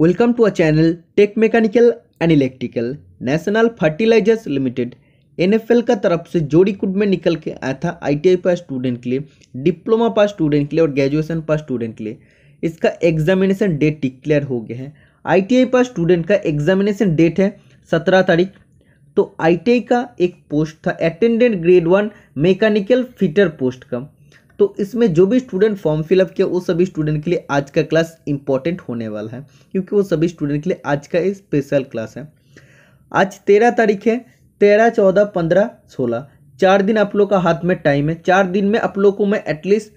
Welcome to a channel tech mechanical and electrical national fertilizers limited NFL का तरफ से जोड़ी कुड में निकल के आया था आईटीआई पास स्टूडेंट के लिए डिप्लोमा पास स्टूडेंट के लिए और ग्रेजुएशन पास स्टूडेंट के लिए इसका एग्जामिनेशन डेट डिक्लेयर हो गया है आईटीआई पास स्टूडेंट का एग्जामिनेशन डेट है सत्रह तारीख तो आई का एक पोस्ट था attendant grade one mechanical fitter post का तो इसमें जो भी स्टूडेंट फॉर्म फिलअप किया वो सभी स्टूडेंट के लिए आज का क्लास इंपॉर्टेंट होने वाला है क्योंकि वो सभी स्टूडेंट के लिए आज का स्पेशल क्लास है आज तेरह तारीख है तेरह चौदह पंद्रह सोलह चार दिन आप लोग का हाथ में टाइम है चार दिन में आप लोग को मैं एटलीस्ट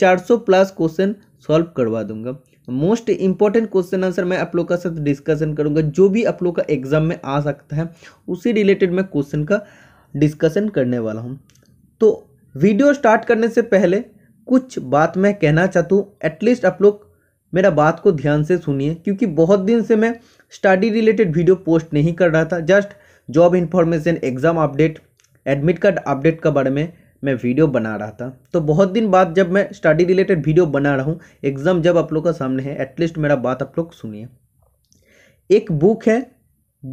चार सौ प्लस क्वेश्चन सॉल्व करवा दूंगा मोस्ट इंपॉर्टेंट क्वेश्चन आंसर मैं आप लोग का साथ डिस्कशन करूंगा जो भी आप लोग का एग्जाम में आ सकता है उसी रिलेटेड मैं क्वेश्चन का डिस्कशन करने वाला हूँ तो वीडियो स्टार्ट करने से पहले कुछ बात मैं कहना चाहता हूँ एटलीस्ट आप लोग मेरा बात को ध्यान से सुनिए क्योंकि बहुत दिन से मैं स्टडी रिलेटेड वीडियो पोस्ट नहीं कर रहा था just job information exam update admit card update के बारे में मैं वीडियो बना रहा था तो बहुत दिन बाद जब मैं स्टडी रिलेटेड वीडियो बना रहा हूँ एग्ज़ाम जब आप लोग का सामने है एटलीस्ट मेरा बात आप लोग सुनिए एक बुक है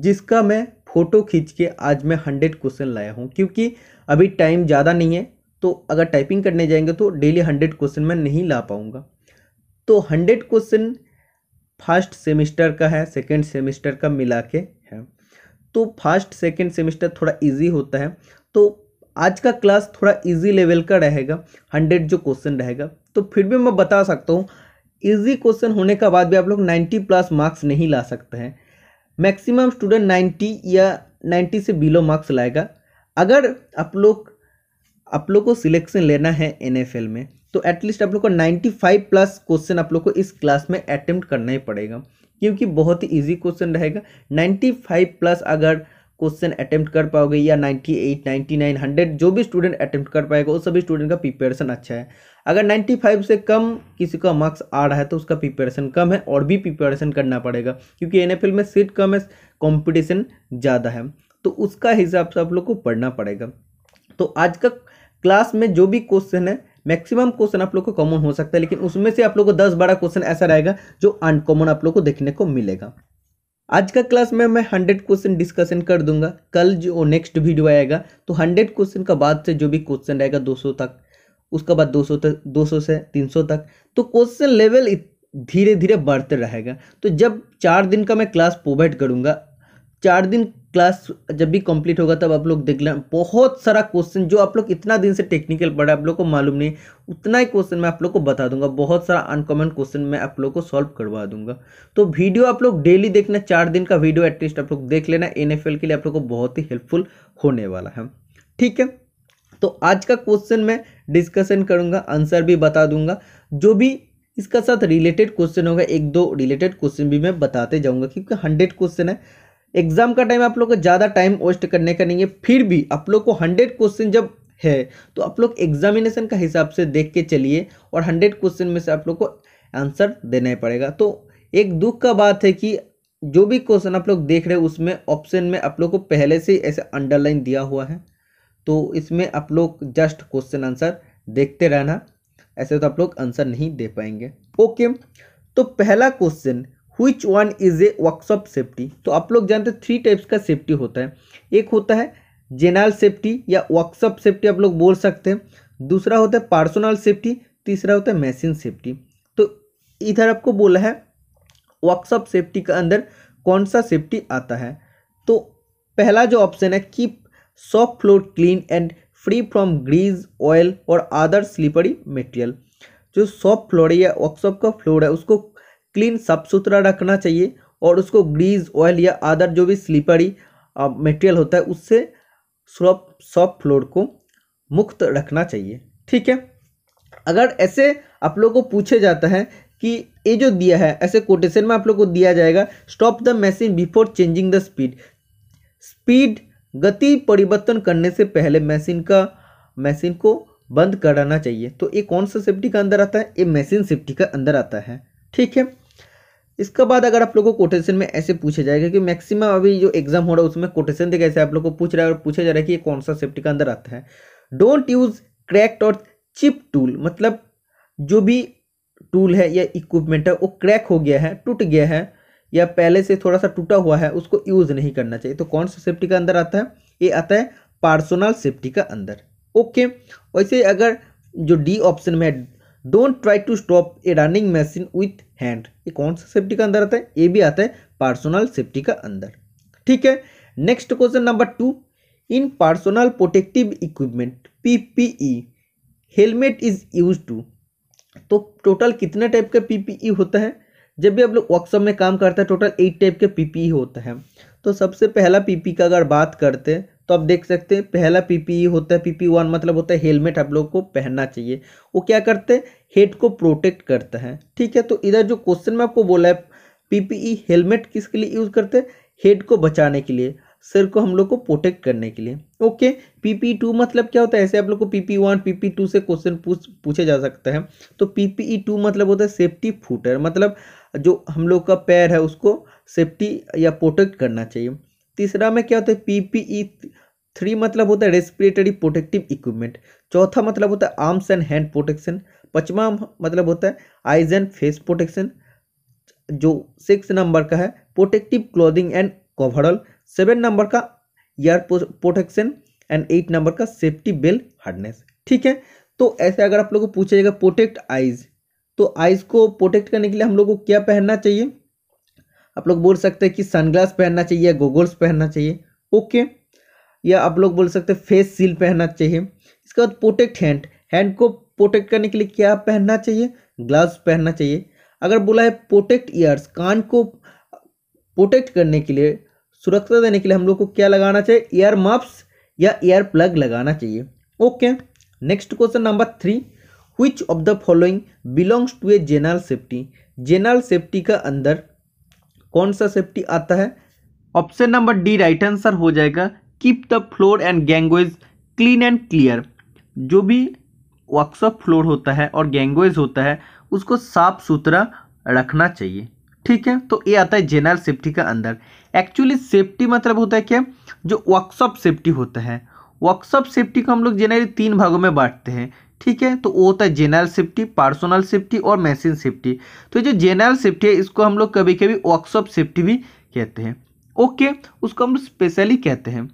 जिसका मैं फ़ोटो खींच के आज मैं हंड्रेड क्वेश्चन लाया हूँ क्योंकि अभी टाइम ज़्यादा नहीं है तो अगर टाइपिंग करने जाएंगे तो डेली हंड्रेड क्वेश्चन मैं नहीं ला पाऊँगा तो हंड्रेड क्वेश्चन फर्स्ट सेमेस्टर का है सेकेंड सेमेस्टर का मिला के है तो फर्स्ट सेकेंड सेमेस्टर थोड़ा ईजी होता है तो आज का क्लास थोड़ा इजी लेवल का रहेगा हंड्रेड जो क्वेश्चन रहेगा तो फिर भी मैं बता सकता हूँ इजी क्वेश्चन होने के बाद भी आप लोग नाइन्टी प्लस मार्क्स नहीं ला सकते हैं मैक्सिमम स्टूडेंट नाइन्टी या नाइन्टी से बिलो मार्क्स लाएगा अगर आप लोग आप लोग को सिलेक्शन लेना है एन में तो एटलीस्ट आप लोग को 95 प्लस क्वेश्चन आप लोग को इस क्लास में अटैम्प्ट करना ही पड़ेगा क्योंकि बहुत ही ईजी क्वेश्चन रहेगा 95 प्लस अगर क्वेश्चन अटैम्प्ट कर पाओगे या 98, 99, 100 जो भी स्टूडेंट अटैम्प्ट कर पाएगा वो सभी स्टूडेंट का प्रिपेरेशन अच्छा है अगर 95 से कम किसी का मार्क्स आ रहा है तो उसका प्रिपेरेशन कम है और भी प्रिपेरेशन करना पड़ेगा क्योंकि एन में सीट कम है कॉम्पिटिशन ज़्यादा है तो उसका हिसाब से आप लोग को पढ़ना पड़ेगा तो आज का क्लास में जो भी क्वेश्चन है मैक्सिमम क्वेश्चन आप लोग को कॉमन हो सकता है लेकिन उसमें से आप लोग को दस बारह क्वेश्चन ऐसा रहेगा जो अनकॉमन आप लोग को देखने को मिलेगा आज का क्लास में मैं हंड्रेड क्वेश्चन डिस्कशन कर दूंगा कल जो नेक्स्ट वीडियो आएगा तो हंड्रेड क्वेश्चन का बाद से जो भी क्वेश्चन रहेगा दो सौ तक उसके बाद दो सौ तक दो सौ से तीन सौ तक तो क्वेश्चन लेवल धीरे धीरे बढ़ते रहेगा तो जब चार दिन का मैं क्लास प्रोवाइड करूँगा चार दिन क्लास जब भी कंप्लीट होगा तब आप लोग देख लें बहुत सारा क्वेश्चन जो आप लोग इतना दिन से टेक्निकल पढ़ा आप लोग को मालूम नहीं उतना ही क्वेश्चन मैं आप लोग को बता दूंगा बहुत सारा अनकॉमन क्वेश्चन मैं आप लोग को सॉल्व करवा दूंगा तो वीडियो आप लोग डेली देखना चार दिन का वीडियो एटलीस्ट आप लोग देख लेना एन के लिए आप लोग को बहुत ही हेल्पफुल होने वाला है ठीक है तो आज का क्वेश्चन मैं डिस्कशन करूंगा आंसर भी बता दूंगा जो भी इसका साथ रिलेटेड क्वेश्चन होगा एक दो रिलेटेड क्वेश्चन भी मैं बताते जाऊंगा क्योंकि हंड्रेड क्वेश्चन है एग्जाम का टाइम आप लोग को ज़्यादा टाइम वेस्ट करने का नहीं है फिर भी आप लोग को हंड्रेड क्वेश्चन जब है तो आप लोग एग्जामिनेशन का हिसाब से देख के चलिए और हंड्रेड क्वेश्चन में से आप लोग को आंसर देना ही पड़ेगा तो एक दुख का बात है कि जो भी क्वेश्चन आप लोग देख रहे हैं उसमें ऑप्शन में आप लोग को पहले से ऐसे अंडरलाइन दिया हुआ है तो इसमें आप लोग जस्ट क्वेश्चन आंसर देखते रहना ऐसे तो आप लोग आंसर नहीं दे पाएंगे ओके तो पहला question which one is a workshop safety तो आप लोग जानते हैं थ्री टाइप्स का सेफ्टी होता है एक होता है जेनरल सेफ्टी या वर्कशॉप सेफ्टी आप लोग बोल सकते हैं दूसरा होता है पर्सनल सेफ्टी तीसरा होता है मशीन सेफ्टी तो इधर आपको बोला है वर्कशॉप सेफ्टी के अंदर कौन सा सेफ्टी आता है तो पहला जो ऑप्शन है keep soft floor clean and free from grease oil और अदर स्लीपरी मेटेरियल जो सॉफ्ट फ्लोर या वर्कशॉप का फ्लोर है उसको क्लीन साफ सुथरा रखना चाहिए और उसको ग्रीज ऑयल या अदर जो भी स्लीपरी मटेरियल होता है उससे सॉफ्ट सॉफ्ट फ्लोर को मुक्त रखना चाहिए ठीक है अगर ऐसे आप लोग को पूछे जाता है कि ये जो दिया है ऐसे कोटेशन में आप लोग को दिया जाएगा stop the machine before changing the speed speed गति परिवर्तन करने से पहले मशीन का मशीन को बंद कराना चाहिए तो ये कौन सा सेफ्टी का अंदर आता है ये मशीन सेफ्टी का अंदर आता है ठीक है इसके बाद अगर आप लोगों को कोटेशन में ऐसे पूछा जाएगा कि मैक्सिमम अभी जो एग्जाम हो रहा है उसमें कोटेशन देखा ऐसे आप लोग को पूछ रहा है और पूछा जा रहा है कि ये कौन सा सेफ्टी का अंदर आता है डोंट यूज़ क्रैक्ट और चिप टूल मतलब जो भी टूल है या इक्विपमेंट है वो क्रैक हो गया है टूट गया है या पहले से थोड़ा सा टूटा हुआ है उसको यूज़ नहीं करना चाहिए तो कौन सा सेफ्टी का अंदर आता है ये आता है पार्सोनल सेफ्टी का अंदर ओके वैसे अगर जो डी ऑप्शन में don't try to stop a running machine with hand ये कौन सा सेफ्टी का अंदर आता है ये भी आता है पर्सनल सेफ्टी का अंदर ठीक है next question number two in personal protective equipment PPE helmet is use to तो टोटल कितने टाइप का पीपीई होता है जब भी आप लोग वर्कशॉप में काम करते हैं टोटल एट टाइप के पीपीई e होता है तो सबसे पहला पीपी e का अगर बात करते तो आप देख सकते हैं पहला पीपीई e होता है पीपी वन मतलब होता है हेलमेट आप लोग को पहनना चाहिए वो क्या करते हैं हेड को प्रोटेक्ट करता है ठीक है तो इधर जो क्वेश्चन में आपको बोला है पीपीई हेलमेट e किसके लिए यूज़ करते हैं हेड को बचाने के लिए सर को हम लोग को प्रोटेक्ट करने के लिए ओके पीपी टू मतलब क्या होता है ऐसे आप लोग को पीपी वन पीपी टू से क्वेश्चन पूछ पूछा जा सकता है तो पीपीई टू e मतलब होता है सेफ्टी फूटर मतलब जो हम लोग का पैर है उसको सेफ्टी या प्रोटेक्ट करना चाहिए तीसरा में क्या होता है पीपीई थ्री e मतलब होता है रेस्पिरेटरी प्रोटेक्टिव इक्विपमेंट चौथा मतलब होता है आर्म्स एंड हैंड प्रोटेक्शन पचवा मतलब होता है आइज एंड फेस प्रोटेक्शन जो सिक्स नंबर का है protective clothing and coverall seven number का ear protection and eight number का सेफ्टी बेल हार्डनेस ठीक है तो ऐसे अगर आप लोगों को पूछा जाएगा प्रोटेक्ट आइज तो आइज को प्रोटेक्ट करने के लिए हम लोग को क्या पहनना चाहिए आप लोग बोल सकते हैं कि सनग्लास पहनना चाहिए गोगल्स पहनना चाहिए ओके या आप लोग बोल सकते हैं फेस सील पहनना चाहिए इसके बाद प्रोटेक्ट हैंड हैंड को प्रोटेक्ट करने के लिए क्या पहनना चाहिए ग्लव्स पहनना चाहिए अगर बोला है प्रोटेक्ट ईयर्स कान को प्रोटेक्ट करने के लिए सुरक्षा देने के लिए हम लोग को क्या लगाना चाहिए ईयर मफ्स या ईयर प्लग लगाना चाहिए okay next question number three which of the following belongs to a general safety general safety का अंदर कौन सा सेफ्टी आता है option number D right answer हो जाएगा keep the floor and gangways clean and clear जो भी वर्कशॉप फ्लोर होता है और गैंगवेज होता है उसको साफ सुथरा रखना चाहिए ठीक है तो ये आता है जेनरल सेफ्टी का अंदर एक्चुअली सेफ्टी मतलब होता है क्या जो वर्कशॉप सेफ्टी होता है वर्कशॉप सेफ्टी को हम लोग जेनरली तीन भागों में बांटते हैं ठीक है तो वो होता है जेनरल सेफ्टी पर्सनल सेफ्टी और मशीन सेफ्टी तो जो जेनरल सेफ्टी है इसको हम लोग कभी कभी वर्कशॉप सेफ्टी भी कहते हैं ओके उसको हम लोग स्पेशली कहते हैं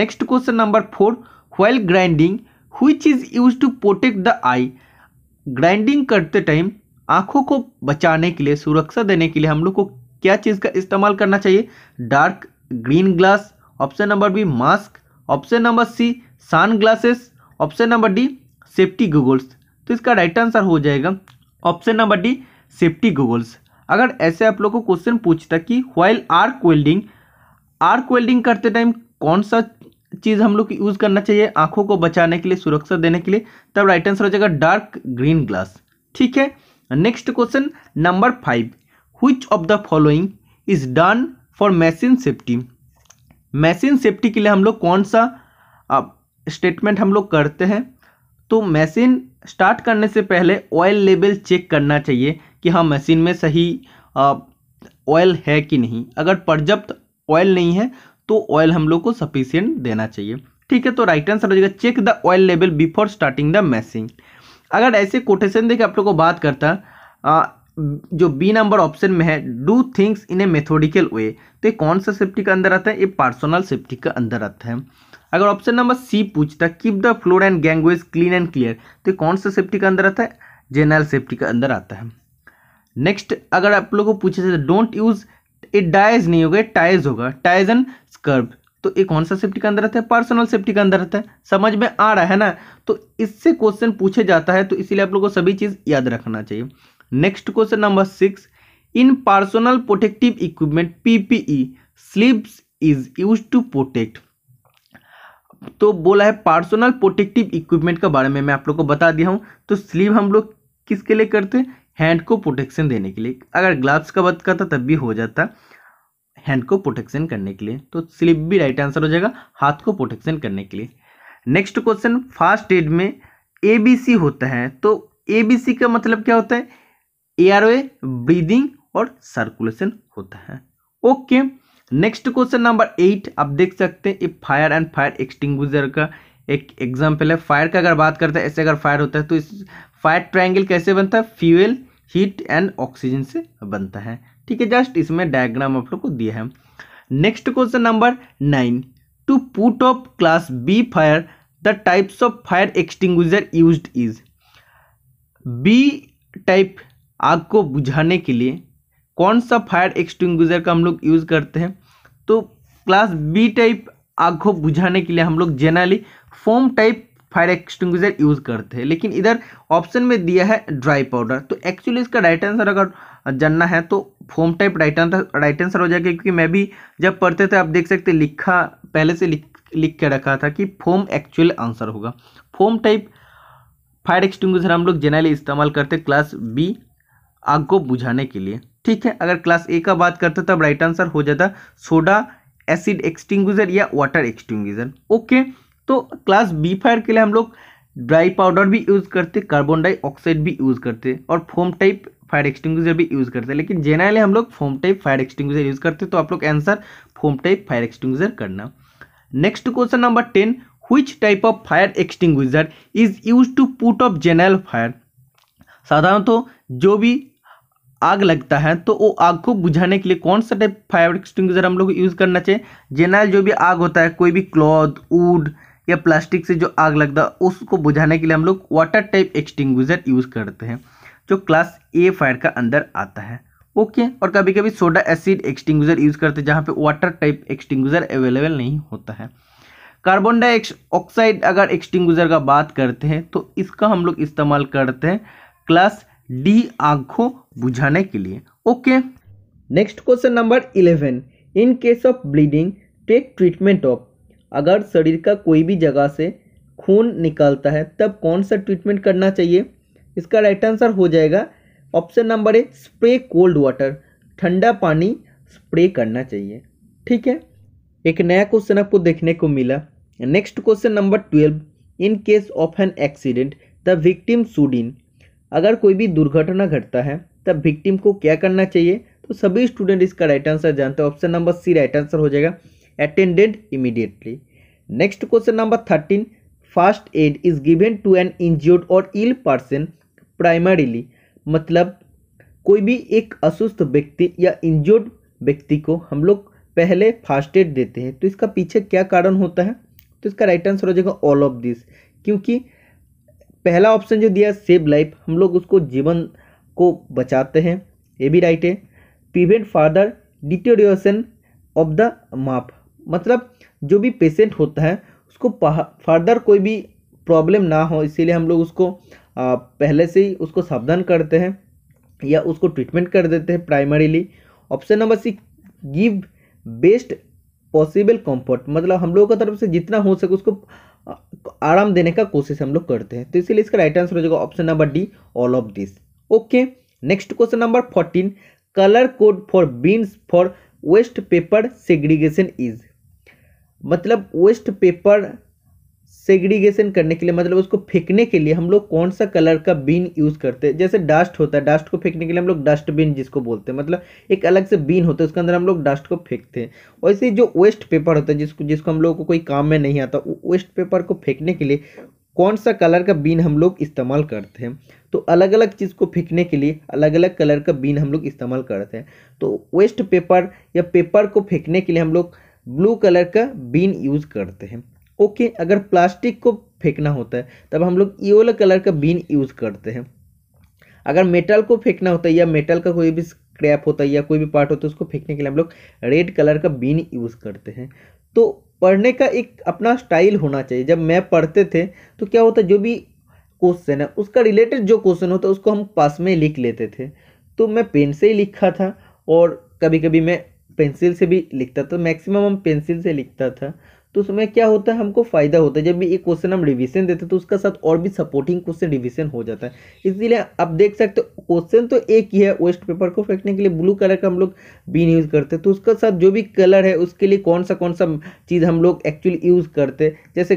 next question number four while grinding which is use to protect the eye grinding करते टाइम आँखों को बचाने के लिए सुरक्षा देने के लिए हम लोग को क्या चीज़ का इस्तेमाल करना चाहिए dark green glass option number B mask option number C sunglasses option number D safety goggles तो इसका राइट आंसर हो जाएगा option number D safety goggles अगर ऐसे आप लोग को क्वेश्चन पूछता कि while arc welding arc welding करते टाइम कौन सा चीज़ हम लोग यूज़ करना चाहिए आंखों को बचाने के लिए सुरक्षा देने के लिए तब राइट आंसर हो जाएगा डार्क ग्रीन ग्लास ठीक है next question number five which of the following is done for machine safety machine safety के लिए हम लोग कौन सा स्टेटमेंट हम लोग करते हैं तो मशीन स्टार्ट करने से पहले ऑयल लेवल चेक करना चाहिए कि हाँ मशीन में सही ऑयल है कि नहीं अगर पर्याप्त ऑयल नहीं है तो ऑयल हम लोग को सफिशियंट देना चाहिए ठीक है तो राइट आंसर हो जाएगा check the oil level before starting the machine अगर ऐसे कोटेशन देखिए आप लोग को बात करता आ, जो बी नंबर ऑप्शन में है do things in a methodical way तो ये कौन सा सेफ्टी का अंदर आता है ये पर्सनल सेफ्टी का अंदर आता है अगर ऑप्शन नंबर सी पूछता keep the floor and gangways clean and clear तो कौन सा सेफ्टी का अंदर आता है जनरल सेफ्टी के अंदर आता है नेक्स्ट अगर आप लोगों को पूछे डोंट यूज ये डाइज नहीं होगा टाइज होगा टाइज एंड स्कर्ब तो ये कौन सा सेफ्टी का अंदर रहता है पर्सनल सेफ्टी का अंदर रहता है समझ में आ रहा है ना तो इससे क्वेश्चन पूछे जाता है तो इसीलिए आप लोगों को सभी चीज़ याद रखना चाहिए next question number six in personal protective equipment PPE sleeves is use to protect तो बोला है पार्सोनल प्रोटेक्टिव इक्विपमेंट के बारे में मैं आप लोग को बता दिया हूँ तो स्लीव हम लोग किसके लिए करते हैं हैंड को प्रोटेक्शन देने के लिए अगर ग्लव्स का बात करता तब भी हो जाता हैंड को प्रोटेक्शन करने के लिए तो स्लीप भी राइट आंसर हो जाएगा हाथ को प्रोटेक्शन करने के लिए नेक्स्ट क्वेश्चन फास्ट एड में ए बी सी होता है तो ए बी सी का मतलब क्या होता है एयरवे ब्रीदिंग और सर्कुलेशन होता है okay okay. Next question number eight आप देख सकते हैं if fire and fire extinguisher का एक एग्जाम्पल है फायर का अगर बात करते हैं ऐसे अगर फायर होता है तो इस फायर ट्रायंगल कैसे बनता है फ्यूएल हीट एंड ऑक्सीजन से बनता है ठीक है जस्ट इसमें डायग्राम आप लोग को दिया है next question number nine to put off class B fire the types of fire extinguisher use is B type आग को बुझाने के लिए कौन सा फायर एक्सटिंग्विशर का हम लोग यूज़ करते हैं तो क्लास बी टाइप आग को बुझाने के लिए हम लोग generally foam type fire extinguisher use करते हैं लेकिन इधर ऑप्शन में दिया है ड्राई पाउडर तो एक्चुअली इसका राइट आंसर अगर जानना है तो foam type right answer right answer हो जाएगा क्योंकि मैं भी जब पढ़ते थे आप देख सकते लिखा पहले से लिख लिख के रखा था कि फोम एक्चुअल आंसर होगा फोम टाइप फायर एक्सटिंग हम लोग जनरली इस्तेमाल करते क्लास बी आग को बुझाने के लिए ठीक है अगर क्लास ए का बात करते तब राइट आंसर हो जाता सोडा एसिड एक्सटिंग्विजर या वाटर एक्सटिंग्विजर ओके तो क्लास बी फायर के लिए हम लोग ड्राई पाउडर भी यूज़ करते कार्बन डाइऑक्साइड भी यूज़ करते और फोम टाइप फायर एक्सटिंग्विजर भी यूज़ करते हैं लेकिन जेनरली हम लोग foam type fire extinguisher use करते तो आप लोग answer foam type fire extinguisher करना next question number ten which type of fire extinguisher is use to put off general fire साधारण तो जो भी आग लगता है तो वो आग को बुझाने के लिए कौन सा टाइप फायर एक्सटिंग्विशर हम लोग यूज़ करना चाहिए जेनरल जो भी आग होता है कोई भी क्लॉथ वूड या प्लास्टिक से जो आग लगता है उसको बुझाने के लिए हम लोग वाटर टाइप एक्सटिंग्विशर यूज़ करते हैं जो क्लास ए फायर का अंदर आता है ओके और कभी कभी सोडा एसिड एक्सटिंग्विशर यूज़ करते हैं जहाँ पे वाटर टाइप एक्सटिंग्विशर अवेलेबल नहीं होता है कार्बन डाइऑक्साइड अगर एक्सटिंग्विशर का बात करते हैं तो इसका हम लोग इस्तेमाल करते हैं क्लास डी आँखों बुझाने के लिए okay next question number eleven in case of bleeding take treatment of अगर शरीर का कोई भी जगह से खून निकलता है तब कौन सा ट्रीटमेंट करना चाहिए इसका राइट आंसर हो जाएगा option number A spray cold water ठंडा पानी स्प्रे करना चाहिए ठीक है एक नया क्वेश्चन आपको देखने को मिला next question number twelve in case of an accident the victim should in अगर कोई भी दुर्घटना घटता है तब विक्टिम को क्या करना चाहिए तो सभी स्टूडेंट इसका राइट आंसर जानते हैं option number C right answer हो जाएगा attended immediately next question number thirteen first aid is given to an injured और इल पर्सन प्राइमरीली मतलब कोई भी एक असुस्थ व्यक्ति या इंजर्ड व्यक्ति को हम लोग पहले फर्स्ट एड देते हैं तो इसका पीछे क्या कारण होता है तो इसका राइट आंसर हो जाएगा ऑल ऑफ दिस क्योंकि पहला ऑप्शन जो दिया सेव लाइफ हम लोग उसको जीवन को बचाते हैं ये भी राइट है prevent further deterioration of the map मतलब जो भी पेशेंट होता है उसको फर्दर कोई भी प्रॉब्लम ना हो इसीलिए हम लोग उसको आ, पहले से ही उसको सावधान करते हैं या उसको ट्रीटमेंट कर देते हैं primarily option number C give best possible comfort मतलब हम लोगों की तरफ से जितना हो सके उसको आराम देने का कोशिश हम लोग करते हैं तो इसीलिए इसका राइट आंसर हो जाएगा option number D all of this okay next question number fourteen colour code for bins for waste paper segregation is मतलब वेस्ट पेपर सेग्रीगेशन करने के लिए मतलब उसको फेंकने के लिए हम लोग कौन सा कलर का बीन यूज़ करते हैं जैसे डस्ट होता है डस्ट को फेंकने के लिए हम लोग डस्टबिन जिसको बोलते हैं मतलब एक अलग से बीन होता है उसके अंदर हम लोग डस्ट को फेंकते हैं वैसे जो वेस्ट पेपर होता है जिसको जिसको हम लोगों को कोई काम में नहीं आता वेस्ट पेपर को फेंकने के लिए कौन सा कलर का बीन हम लोग इस्तेमाल करते हैं तो अलग अलग चीज़ को फेंकने के लिए अलग अलग कलर का बीन हम लोग इस्तेमाल करते हैं तो वेस्ट पेपर या पेपर को फेंकने के लिए हम लोग ब्लू कलर का बीन यूज़ करते हैं ओके अगर प्लास्टिक को फेंकना होता है तब हम लोग योलो कलर का बीन यूज़ करते हैं अगर मेटल को फेंकना होता है या मेटल का कोई भी स्क्रैप होता है या कोई भी पार्ट होता है उसको फेंकने के लिए हम लोग रेड कलर का बीन यूज़ करते हैं तो पढ़ने का एक अपना स्टाइल होना चाहिए जब मैं पढ़ते थे तो क्या होता जो भी क्वेश्चन है उसका रिलेटेड जो क्वेश्चन होता उसको हम पास में लिख लेते थे तो मैं पेन से ही लिखा था और कभी कभी मैं पेंसिल से भी लिखता था मैक्सिमम तो हम पेंसिल से लिखता था तो उसमें क्या होता है हमको फ़ायदा होता है जब भी एक क्वेश्चन हम रिवीजन देते हैं तो उसका साथ और भी सपोर्टिंग क्वेश्चन रिवीजन हो जाता है इसीलिए आप देख सकते हो क्वेश्चन तो एक ही है वेस्ट पेपर को फेंकने के लिए ब्लू कलर का हम लोग बीन यूज़ करते हैं तो उसका साथ जो भी कलर है उसके लिए कौन सा कौन सा चीज़ हम लोग एक्चुअली यूज़ करते हैं जैसे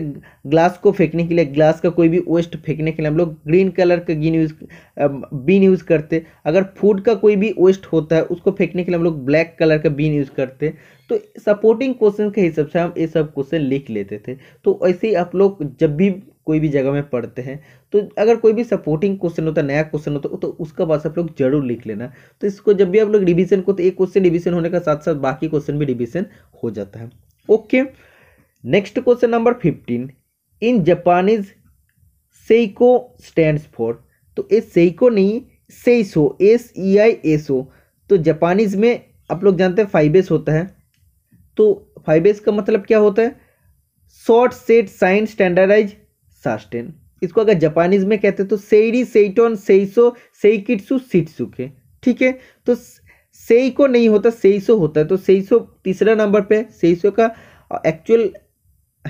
ग्लास को फेंकने के लिए ग्लास का कोई भी वेस्ट फेंकने के लिए हम लोग ग्रीन कलर का गिन यूज़ बीन यूज़ करते अगर फूड का कोई भी वेस्ट होता है उसको फेंकने के लिए हम लोग ब्लैक कलर का बीन यूज़ करते हैं तो सपोर्टिंग क्वेश्चन के हिसाब से हम ये सब क्वेश्चन लिख लेते थे तो ऐसे ही आप लोग जब भी कोई भी जगह में पढ़ते हैं तो अगर कोई भी सपोर्टिंग क्वेश्चन होता है नया क्वेश्चन होता है तो उसका पास आप लोग जरूर लिख लेना तो इसको जब भी आप लोग रिविजन को तो एक क्वेश्चन रिविजन होने के साथ साथ बाकी क्वेश्चन भी रिविजन हो जाता है okay next question number fifteen in Japanese सेको स्टैंड फॉर तो ए सेको नहीं सेसो S E I S O तो जापानीज में आप लोग जानते हैं फाइव एस होता है तो फाइव एस का मतलब क्या होता है sort set shine standardize sustain इसको अगर जापानीज में कहते हैं तो सेरी सेटोन सेइसो सेइकिट्सु सिट्सुके ठीक है तो सेई को नहीं होता सेइसो होता है तो सेइसो तीसरा नंबर पे सेइसो का एक्चुअल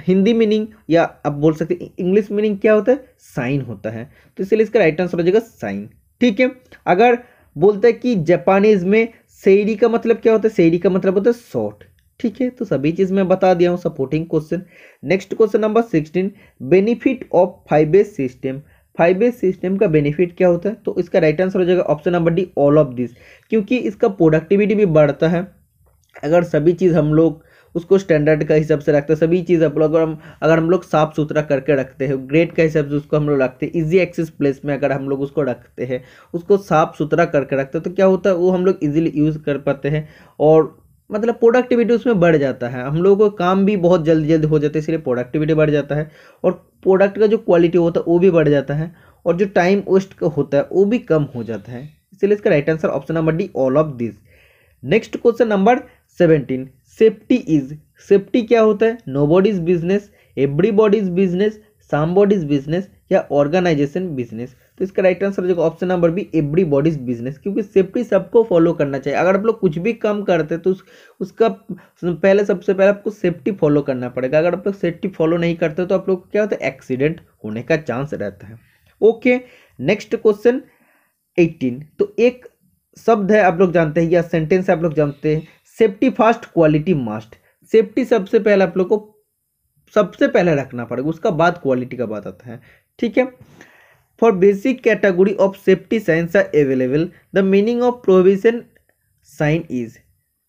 हिंदी मीनिंग या आप बोल सकते हैं इंग्लिश मीनिंग क्या होता है साइन होता है तो इसलिए इसका राइट आंसर हो जाएगा साइन ठीक है अगर बोलते हैं कि जापानीज में सेरी का मतलब क्या होता है सेरी का मतलब होता है शॉर्ट ठीक है तो सभी चीज मैं बता दिया हूँ supporting question next question number sixteen benefit of base system base system का बेनिफिट क्या होता है तो इसका राइट आंसर हो जाएगा option number D all of this क्योंकि इसका प्रोडक्टिविटी भी बढ़ता है अगर सभी चीज़ हम लोग उसको स्टैंडर्ड का हिसाब से रखते हैं सभी चीज़ हम लोग अगर हम अगर हम लोग साफ सुथरा करके रखते हैं ग्रेड का हिसाब से उसको हम लोग रखते हैं इजी एक्सेस प्लेस में अगर हम लोग उसको रखते हैं उसको साफ सुथरा करके रखते हैं तो क्या होता है वो हम लोग इजीली यूज़ कर पाते हैं और मतलब प्रोडक्टिविटी उसमें बढ़ जाता है हम लोगों को काम भी बहुत जल्दी जल्दी हो जाता है इसलिए प्रोडक्टिविटी बढ़ जाता है और प्रोडक्ट का जो क्वालिटी होता है वो भी बढ़ जाता है और जो टाइम वेस्ट होता है वो भी कम हो जाता है इसलिए इसका right answer option number D all of this next question number seventeen safety is safety क्या होता है nobody's business everybody's business somebody's business या ऑर्गेनाइजेशन बिजनेस तो इसका राइट आंसर हो जाएगा option number B everybody's business क्योंकि safety सबको फॉलो करना चाहिए अगर आप लोग कुछ भी कम करते हैं तो उस, उसका पहले सबसे पहले आपको सेफ्टी फॉलो करना पड़ेगा अगर आप लोग सेफ्टी फॉलो नहीं करते तो आप लोग को क्या होता है एक्सीडेंट होने का चांस रहता है ओके नेक्स्ट क्वेश्चन एटीन तो एक शब्द है आप लोग जानते हैं या सेंटेंस आप लोग जानते हैं safety first quality must safety सबसे पहले आप लोग को सबसे पहले रखना पड़ेगा उसका बाद क्वालिटी का बात आता है ठीक है For basic category of safety signs are available. The meaning of prohibition sign is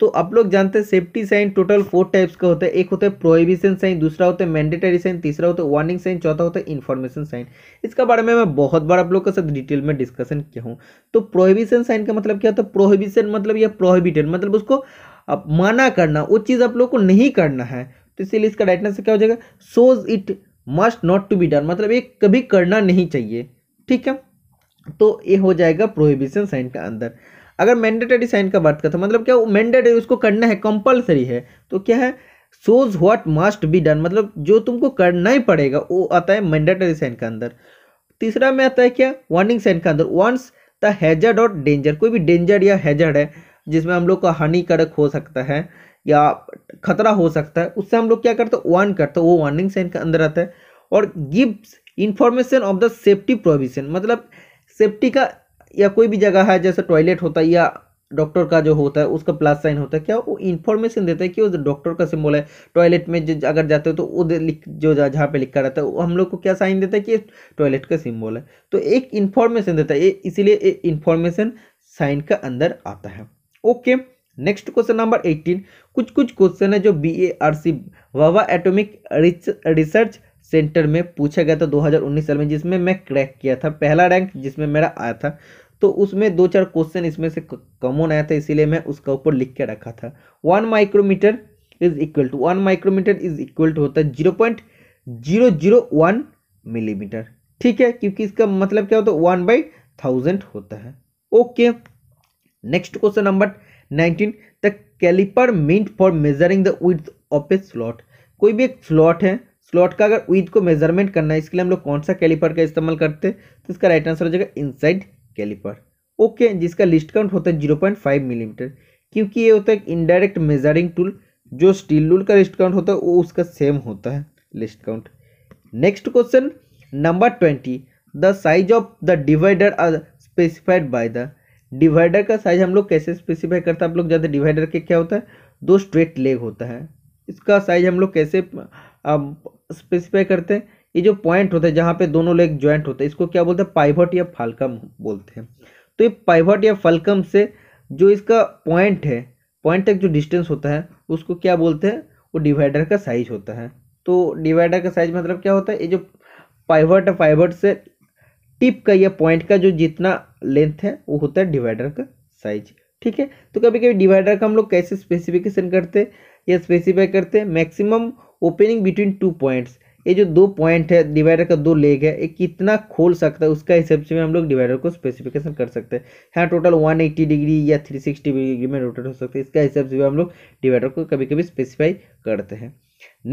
तो आप लोग जानते हैं safety sign total four types का होता है एक होता है प्रोहिबिशन साइन दूसरा होता है मैंडेटरी साइन तीसरा होता है वार्निंग साइन चौथा होता है इन्फॉर्मेशन साइन इसका बारे में मैं बहुत बार आप लोग के साथ डिटेल में डिस्कशन किया हूँ तो प्रोहिबिशन साइन का मतलब क्या होता है प्रोहिबिशन मतलब या प्रोहिबिटेड मतलब उसको माना करना वो चीज़ आप लोग को नहीं करना है तो इसीलिए इसका डाइटनेस क्या हो जाएगा shows it must not to be done मतलब ये कभी करना नहीं चाहिए ठीक है तो ये हो जाएगा प्रोहिबिशन साइन का अंदर अगर मैंडेटरी साइन का बात करते मतलब क्या मैंडेटरी उसको करना है कंपलसरी है तो क्या है shows what must be done मतलब जो तुमको करना ही पड़ेगा वो आता है मैंडेटरी साइन के अंदर तीसरा में आता है क्या वार्निंग साइन के अंदर वंस द हैजर्ड और डेंजर कोई भी डेंजर या हैजर्ड है जिसमें हम लोग का हानिकारक हो सकता है या खतरा हो सकता है उससे हम लोग क्या करते हैं वार्न करते हैं वो वार्निंग साइन के अंदर आता है और gives information of the safety provision मतलब सेफ्टी का या कोई भी जगह है जैसे टॉयलेट होता है या डॉक्टर का जो होता है उसका प्लस साइन होता है क्या वो इन्फॉर्मेशन देता है कि वो डॉक्टर का सिंबल है टॉयलेट में जो अगर जाते हो तो वो लिख जो जहाँ पे लिखा रहता है वो हम लोग को क्या साइन देता है कि टॉयलेट का सिंबल है तो एक इन्फॉर्मेशन देता है इसीलिए इन्फॉर्मेशन साइन का अंदर आता है okay next question number eighteen कुछ कुछ क्वेश्चन है जो B A R C Bhabha atomic research centre में पूछा गया था 2019 साल में जिसमें मैं क्रैक किया था पहला रैंक जिसमें मेरा आया था तो उसमें दो चार क्वेश्चन इसमें से कॉमन आया था इसीलिए मैं उसका ऊपर लिख के रखा था one micrometre is equal to one micrometre is equal to होता है zero point zero zero one millimetre ठीक है क्योंकि इसका मतलब क्या होता है वन बाई थाउजेंड होता है okay next question number nineteen the caliper meant for measuring the width of a slot कोई भी एक स्लॉट है स्लॉट का अगर विथ को मेजरमेंट करना है इसके लिए हम लोग कौन सा कैलिपर का इस्तेमाल करते हैं तो इसका राइट आंसर हो जाएगा इनसाइड कैलिपर ओके जिसका लिस्ट काउंट होता है जीरो पॉइंट फाइव मिलीमीटर क्योंकि ये होता है एक इनडायरेक्ट मेजरिंग टूल जो स्टील रूल का लिस्ट काउंट होता है वो उसका सेम होता है least count next question number twenty the size of the divider are specified by the divider का साइज हम लोग कैसे स्पेसिफाई करते हैं आप लोग जानते डिवाइडर के क्या होता है दो स्ट्रेट लेग होता है इसका साइज हम लोग कैसे स्पेसिफाई करते हैं ये जो पॉइंट होता है जहाँ पे दोनों लेग ज्वाइंट होते हैं इसको क्या बोलते हैं पाइवट या फालकम बोलते हैं तो ये पाइवट या फलकम से जो इसका पॉइंट है पॉइंट तक जो डिस्टेंस होता है उसको क्या बोलते हैं वो डिवाइडर का साइज होता है तो डिवाइडर का साइज मतलब क्या होता है ये जो पाइवट फाइवट से टिप का या पॉइंट का जो जितना लेंथ है वो होता है डिवाइडर का साइज ठीक है तो कभी कभी डिवाइडर का हम लोग कैसे स्पेसिफिकेशन करते हैं या स्पेसिफाई करते हैं maximum opening between two points ये जो दो पॉइंट है डिवाइडर का दो लेग है ये कितना खोल सकता है उसका हिसाब से हम लोग डिवाइडर को स्पेसिफिकेशन कर सकते हैं हाँ टोटल 180 डिग्री या 360 डिग्री में रोटेट हो सकता है इसका हिसाब से भी हम लोग डिवाइडर को कभी कभी स्पेसिफाई करते हैं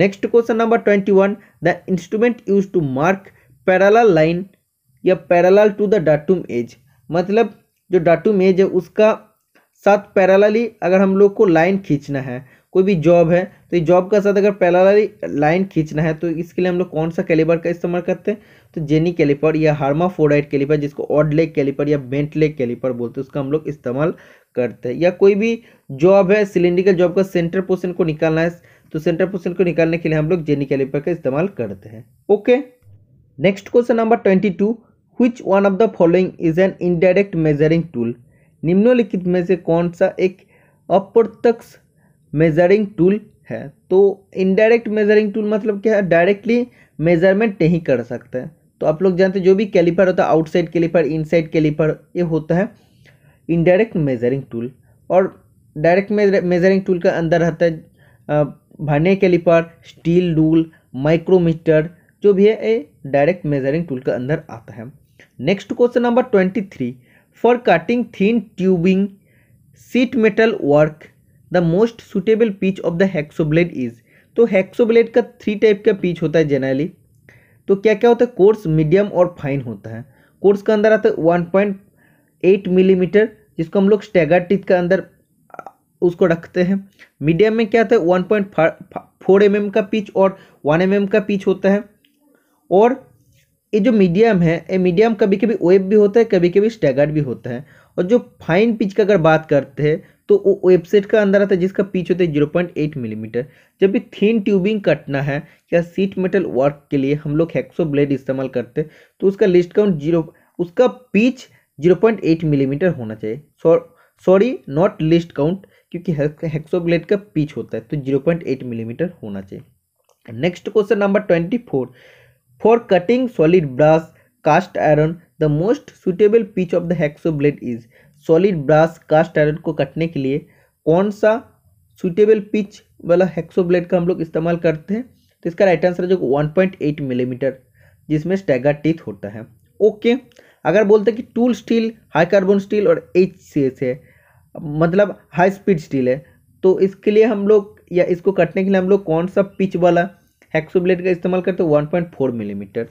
next question number twenty one the instrument use to mark parallel line या parallel to the datum edge मतलब जो डाटूम एज है उसका साथ पैरालली अगर हम लोग को लाइन खींचना है कोई भी जॉब है तो ये जॉब के साथ अगर पहला लाइन खींचना है तो इसके लिए हम लोग कौन सा कैलिपर का इस्तेमाल करते हैं तो जेनी कैलिपर या फोडाइट कैलिपर जिसको ऑड लेग कैलिपर या बेंट लेग कैलिपर बोलते हैं उसका हम लोग इस्तेमाल करते हैं या कोई भी जॉब है सिलेंड्रिकल जॉब का सेंटर पोर्सन को निकालना है तो सेंटर पोर्सन को निकालने के लिए हम लोग जेनी कैलिपर का इस्तेमाल करते हैं okay next question number twenty two which one of the following is an indirect measuring tool निम्नलिखित में से कौन सा एक अप्रत्यक्ष मेज़रिंग टूल है तो इनडायरेक्ट मेज़रिंग टूल मतलब क्या है डायरेक्टली मेज़रमेंट नहीं कर सकते तो आप लोग जानते जो भी कैलिपर होता है आउटसाइड कैलिपर इनसाइड कैलिपर ये होता है इनडायरेक्ट मेज़रिंग टूल और डायरेक्ट मेज़रिंग टूल के अंदर रहता है भरने कैलिपर स्टील डूल माइक्रोमीटर जो भी है ये डायरेक्ट मेज़रिंग टूल के अंदर आता है next question number twenty three for cutting thin tubing sheet metal work the most suitable pitch of the blade is तो ब्लेड का थ्री टाइप का पिच होता है जनरली तो क्या क्या होता है कोर्स मीडियम और फाइन होता है कोर्स का अंदर आता है वन पॉइंट एट मिलीमीटर जिसको हम लोग स्टेगर टिथ का अंदर उसको रखते हैं मीडियम में क्या आता है one point four m m का पिच और वन एम एम का पिच होता है और ये जो मीडियम है ये मीडियम कभी कभी वेब भी होता है कभी कभी स्टैगर्ड भी होता है और जो फाइन पिच का अगर बात करते हैं तो वो वेबसाइट का अंदर आता है जिसका पीच होता है जीरो पॉइंट एट मिलीमीटर जब भी थीन ट्यूबिंग कटना है या सीट मेटल वर्क के लिए हम लोग हेक्सो ब्लेड इस्तेमाल करते हैं तो उसका लिस्ट काउंट जीरो उसका pitch zero point eight millimetre होना चाहिए सॉरी नॉट लिस्ट काउंट क्योंकि हेक्सो ब्लेड का पिच होता है तो जीरो पॉइंट एट मिलीमीटर होना चाहिए next question number twenty four for cutting solid brass cast iron the most suitable pitch of the hacksaw blade is solid brass cast iron को कटने के लिए कौन सा सुटेबल पिच वाला हेक्सो ब्लेड का हम लोग इस्तेमाल करते हैं तो इसका राइट आंसर जो 1.8 मिलीमीटर mm, जिसमें स्टैगर टीथ होता है ओके अगर बोलते कि tool steel high carbon steel और एच सी एस है मतलब हाई स्पीड स्टील है तो इसके लिए हम लोग या इसको कटने के लिए हम लोग कौन सा पिच वाला हेक्सो ब्लेड का इस्तेमाल करते हैं वन पॉइंट फोर मिलीमीटर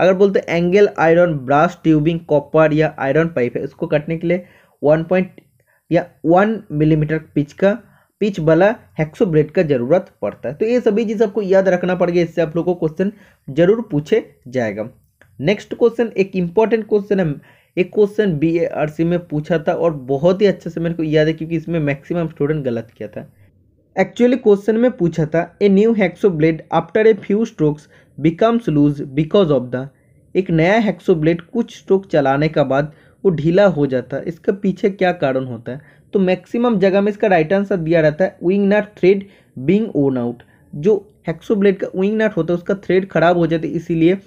अगर बोलते angle iron brass tubing copper या आयरन पाइप है इसको कटने के लिए वन पॉइंट या वन मिलीमीटर पिच का पिच वाला हेक्सो ब्रेड का जरूरत पड़ता है तो ये सभी चीज़ आपको याद रखना पड़ेगा इससे आप लोगों को क्वेश्चन जरूर पूछे जाएगा नेक्स्ट क्वेश्चन एक इंपॉर्टेंट क्वेश्चन है एक क्वेश्चन बी आर सी में पूछा था और बहुत ही अच्छे से मेरे को याद है क्योंकि इसमें मैक्सिमम स्टूडेंट गलत किया था एक्चुअली क्वेश्चन में पूछा था a new hacksaw blade after a few strokes becomes loose because of the एक नया हैक्सो ब्लेड कुछ स्ट्रोक चलाने का बाद वो ढीला हो जाता है इसका पीछे क्या कारण होता है तो मैक्सिमम जगह में इसका राइट आंसर दिया रहता है wing nut thread being worn out जो हेक्सो ब्लेड का विंग नट होता है उसका थ्रेड खराब हो जाता है इसीलिए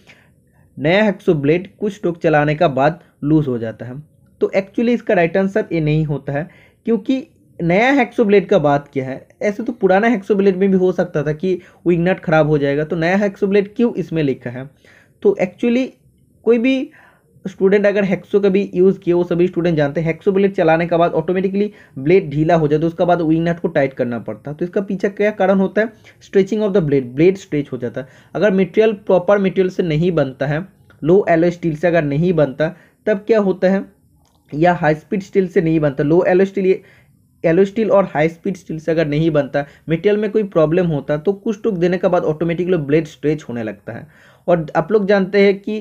नया हेक्सो ब्लेड कुछ स्ट्रोक चलाने का बाद लूज़ हो जाता है तो एक्चुअली इसका राइट आंसर ये नहीं होता है क्योंकि नया हेक्सो ब्लेड का बात क्या है ऐसे तो पुराना हेक्सो ब्लेड में भी हो सकता था कि विंग नट खराब हो जाएगा तो नया हेक्सो ब्लेड क्यों इसमें लिखा है तो एक्चुअली कोई भी स्टूडेंट अगर हेक्सो का भी यूज़ किया वो सभी स्टूडेंट जानते हैं हेक्सो ब्लेड चलाने के बाद ऑटोमेटिकली ब्लेड ढीला हो जाता है उसके बाद विंग नट को टाइट करना पड़ता है तो इसका पीछे क्या कारण होता है stretching of the blade blade stretch हो जाता है अगर मटेरियल प्रॉपर मटेरियल से नहीं बनता है लो एलो स्टील से अगर नहीं बनता तब क्या होता है या हाई स्पीड स्टील से नहीं बनता low alloy steel alloy steel और हाई स्पीड स्टील से अगर नहीं बनता मटेरियल में कोई प्रॉब्लम होता तो कुछ टुक देने के बाद ऑटोमेटिकली ब्लेड स्ट्रेच होने लगता है और आप लोग जानते हैं कि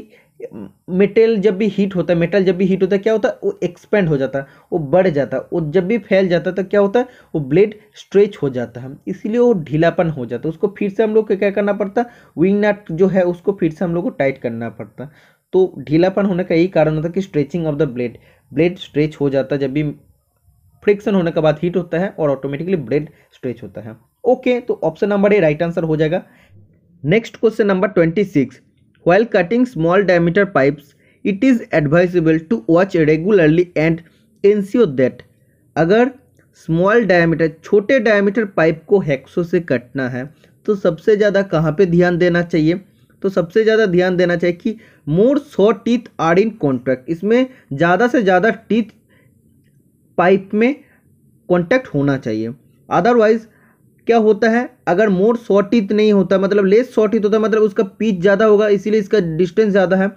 मेटल जब भी हीट होता है मेटल जब भी हीट होता है क्या होता है वो एक्सपेंड हो जाता है वो बढ़ जाता है वो जब भी फैल जाता है तो क्या होता है वो ब्लेड स्ट्रेच हो जाता है इसीलिए वो ढीलापन हो जाता है उसको फिर से हम लोग को क्या करना पड़ता है विंग नट जो है उसको फिर से हम लोग को टाइट करना पड़ता है तो ढीलापन होने का यही कारण होता है कि stretching of the blade blade stretch हो जाता है जब भी फ्रिक्शन होने के बाद हीट होता है और ऑटोमेटिकली ब्लेड स्ट्रेच होता है ओके तो option number A right answer हो जाएगा next question number twenty six While cutting small diameter pipes, it is advisable to watch regularly and ensure that अगर स्मॉल डायमीटर छोटे डायमीटर पाइप को hacksaw से कटना है तो सबसे ज़्यादा कहाँ पे ध्यान देना चाहिए तो सबसे ज़्यादा ध्यान देना चाहिए कि मोर सौ टीथ आर इन कॉन्टैक्ट इसमें ज़्यादा से ज़्यादा टीथ पाइप में कॉन्टैक्ट होना चाहिए अदरवाइज क्या होता है अगर मोर शॉर्टित नहीं होता मतलब लेस शॉर्टित होता है मतलब उसका पीच ज़्यादा होगा इसीलिए इसका डिस्टेंस ज़्यादा है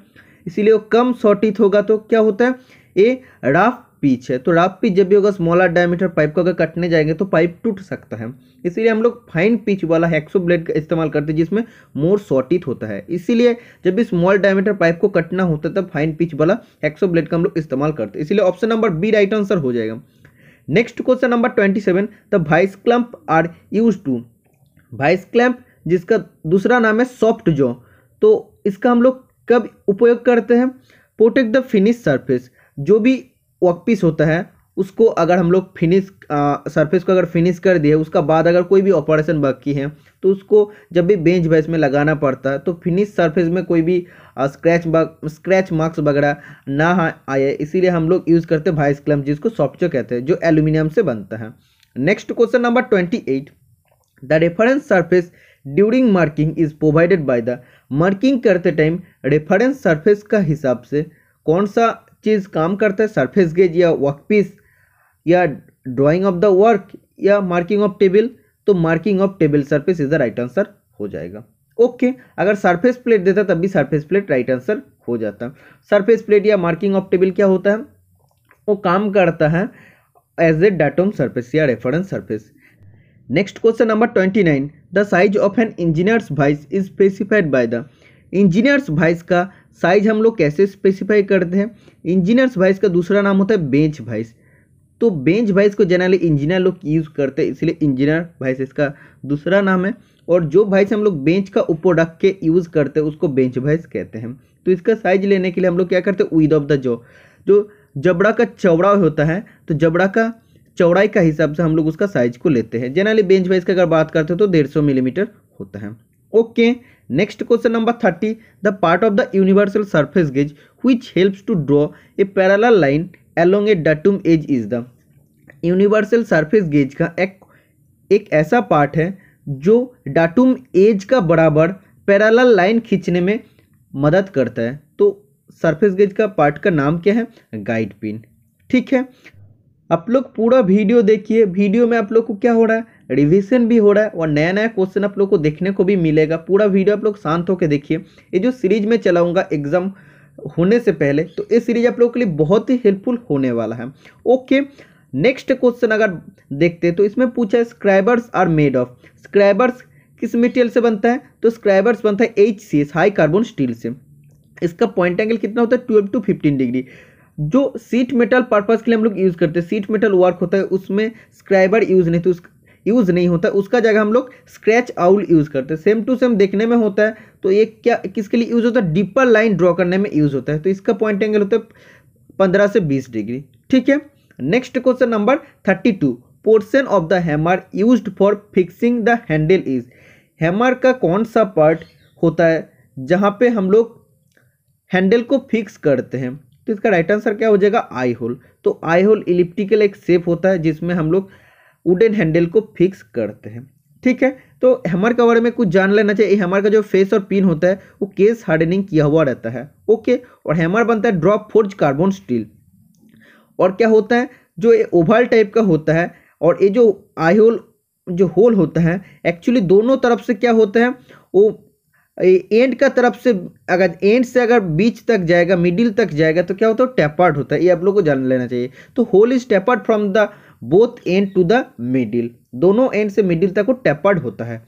इसीलिए वो कम शॉर्टित होगा तो क्या होता है ये राफ पीच है तो राफ पिच जब भी होगा स्मॉलर डायमीटर पाइप को अगर कटने जाएंगे तो पाइप टूट सकता है इसीलिए हम लोग फाइन पिच वाला हैक्सो ब्लेड का इस्तेमाल करते हैं जिसमें मोर शॉर्टित होता है इसीलिए जब भी स्मॉल डायमीटर पाइप को कटना होता है तब फाइन पिच वाला हैक्सो ब्लेड का हम लोग इस्तेमाल करते हैं इसीलिए option number B right answer हो जाएगा next question number twenty seven the vice clamp are use to vice clamp जिसका दूसरा नाम है सॉफ्ट जो तो इसका हम लोग कब उपयोग करते हैं प्रोटेक्ट द फिनिश सरफेस जो भी वर्कपीस होता है उसको अगर हम लोग फिनिश सरफेस को अगर फिनिश कर दिए उसका बाद अगर कोई भी ऑपरेशन बाकी है तो उसको जब भी बेंच बैच में लगाना पड़ता है तो फिनिश सरफेस में कोई भी स्क्रैच स्क्रैच मार्क्स वगैरह ना आए इसीलिए हम लोग यूज़ करते हैं भाइस क्लम्प जिसको सॉफ्टचो कहते हैं जो एल्यूमिनियम से बनता है next question number twenty eight the reference surface during marking is provided by the marking करते टाइम रेफरेंस सर्फेस का हिसाब से कौन सा चीज़ काम करता है सरफेस गेज या वर्कपीस या ड्राइंग ऑफ द वर्क या मार्किंग ऑफ टेबल तो marking off table surface is the right answer हो जाएगा ओके okay, अगर सरफेस प्लेट देता तब भी सरफेस प्लेट राइट आंसर हो जाता सरफेस प्लेट या मार्किंग ऑफ टेबल क्या होता है वो काम करता है एज ए डाटोम सर्फेस या reference surface next question number twenty nine the size of an engineer's vice is specified by the engineer's vice का साइज हम लोग कैसे स्पेसिफाई करते हैं इंजीनियर्स वाइस का दूसरा नाम होता है बेंच वाइस तो बेंच भाइस को जनरली इंजीनियर लोग यूज़ करते हैं इसलिए इंजीनियर भाइस इसका दूसरा नाम है और जो भाइस हम लोग बेंच का ऊपर रख के यूज़ करते हैं उसको बेंच भाइस कहते हैं तो इसका साइज लेने के लिए हम लोग क्या करते हैं विद ऑफ द जो जो जबड़ा का चौड़ा होता है तो जबड़ा का चौड़ाई का हिसाब से हम लोग उसका साइज को लेते हैं जनरली बेंच वाइज की अगर बात करते हैं तो डेढ़ सौ मिलीमीटर होता है okay next question number thirty the part of the universal surface gauge which helps to draw a parallel line along a datum edge is the universal surface gauge का एक एक ऐसा पार्ट है जो डाटुम एज का बराबर पैराल लाइन खींचने में मदद करता है तो सरफेस गेज का पार्ट का नाम क्या है गाइड पिन ठीक है आप लोग पूरा वीडियो देखिए वीडियो में आप लोग को क्या हो रहा है रिविजन भी हो रहा है और नया नया क्वेश्चन आप लोग को देखने को भी मिलेगा पूरा वीडियो आप लोग शांत होकर देखिए ये जो सीरीज में चलाऊँगा एग्जाम होने से पहले तो ये सीरीज आप लोगों के लिए बहुत ही हेल्पफुल होने वाला है ओके नेक्स्ट क्वेश्चन अगर देखते हैं तो इसमें पूछा है scribers are made of scribers किस मटेरियल से बनता है तो स्क्राइबर्स बनता है H C S high carbon steel से इसका पॉइंट एंगल कितना होता है ट्वेल्व टू फिफ्टीन डिग्री जो सीट मेटल पर्पज़ के लिए हम लोग यूज़ करते हैं सीट मेटल वर्क होता है उसमें स्क्राइबर यूज़ नहीं तो यूज़ नहीं होता उसका जगह हम लोग स्क्रैच आउल यूज़ करते हैं सेम टू सेम देखने में होता है तो ये क्या किसके लिए यूज़ होता है डीपर लाइन ड्रॉ करने में यूज़ होता है तो इसका पॉइंट एंगल होता है पंद्रह से बीस डिग्री ठीक है next question number thirty two portion of the hammer use for fixing the handle is hammer का कौन सा पार्ट होता है जहाँ पे हम लोग हैंडल को फिक्स करते हैं तो इसका राइट आंसर क्या हो जाएगा आई होल तो आई होल इलिप्टिकल एक सेप होता है जिसमें हम लोग वुडन हैंडल को फिक्स करते हैं ठीक है तो हैमर के बारे में कुछ जान लेना चाहिए हैमर का जो फेस और पिन होता है वो केस हार्डनिंग किया हुआ रहता है ओके और हैमर बनता है ड्रॉप फोर्ज कार्बन स्टील और क्या होता है जो ये ओवल टाइप का होता है और ये जो आई होल जो होल होता है एक्चुअली दोनों तरफ से क्या होता है वो एंड का तरफ से अगर एंड से अगर बीच तक जाएगा मिडिल तक जाएगा तो क्या होता है टेपर्ड होता है ये आप लोग को जान लेना चाहिए तो hole is tapered from the both end to the middle दोनों एंड से मिडिल तक वो टेपर्ड होता है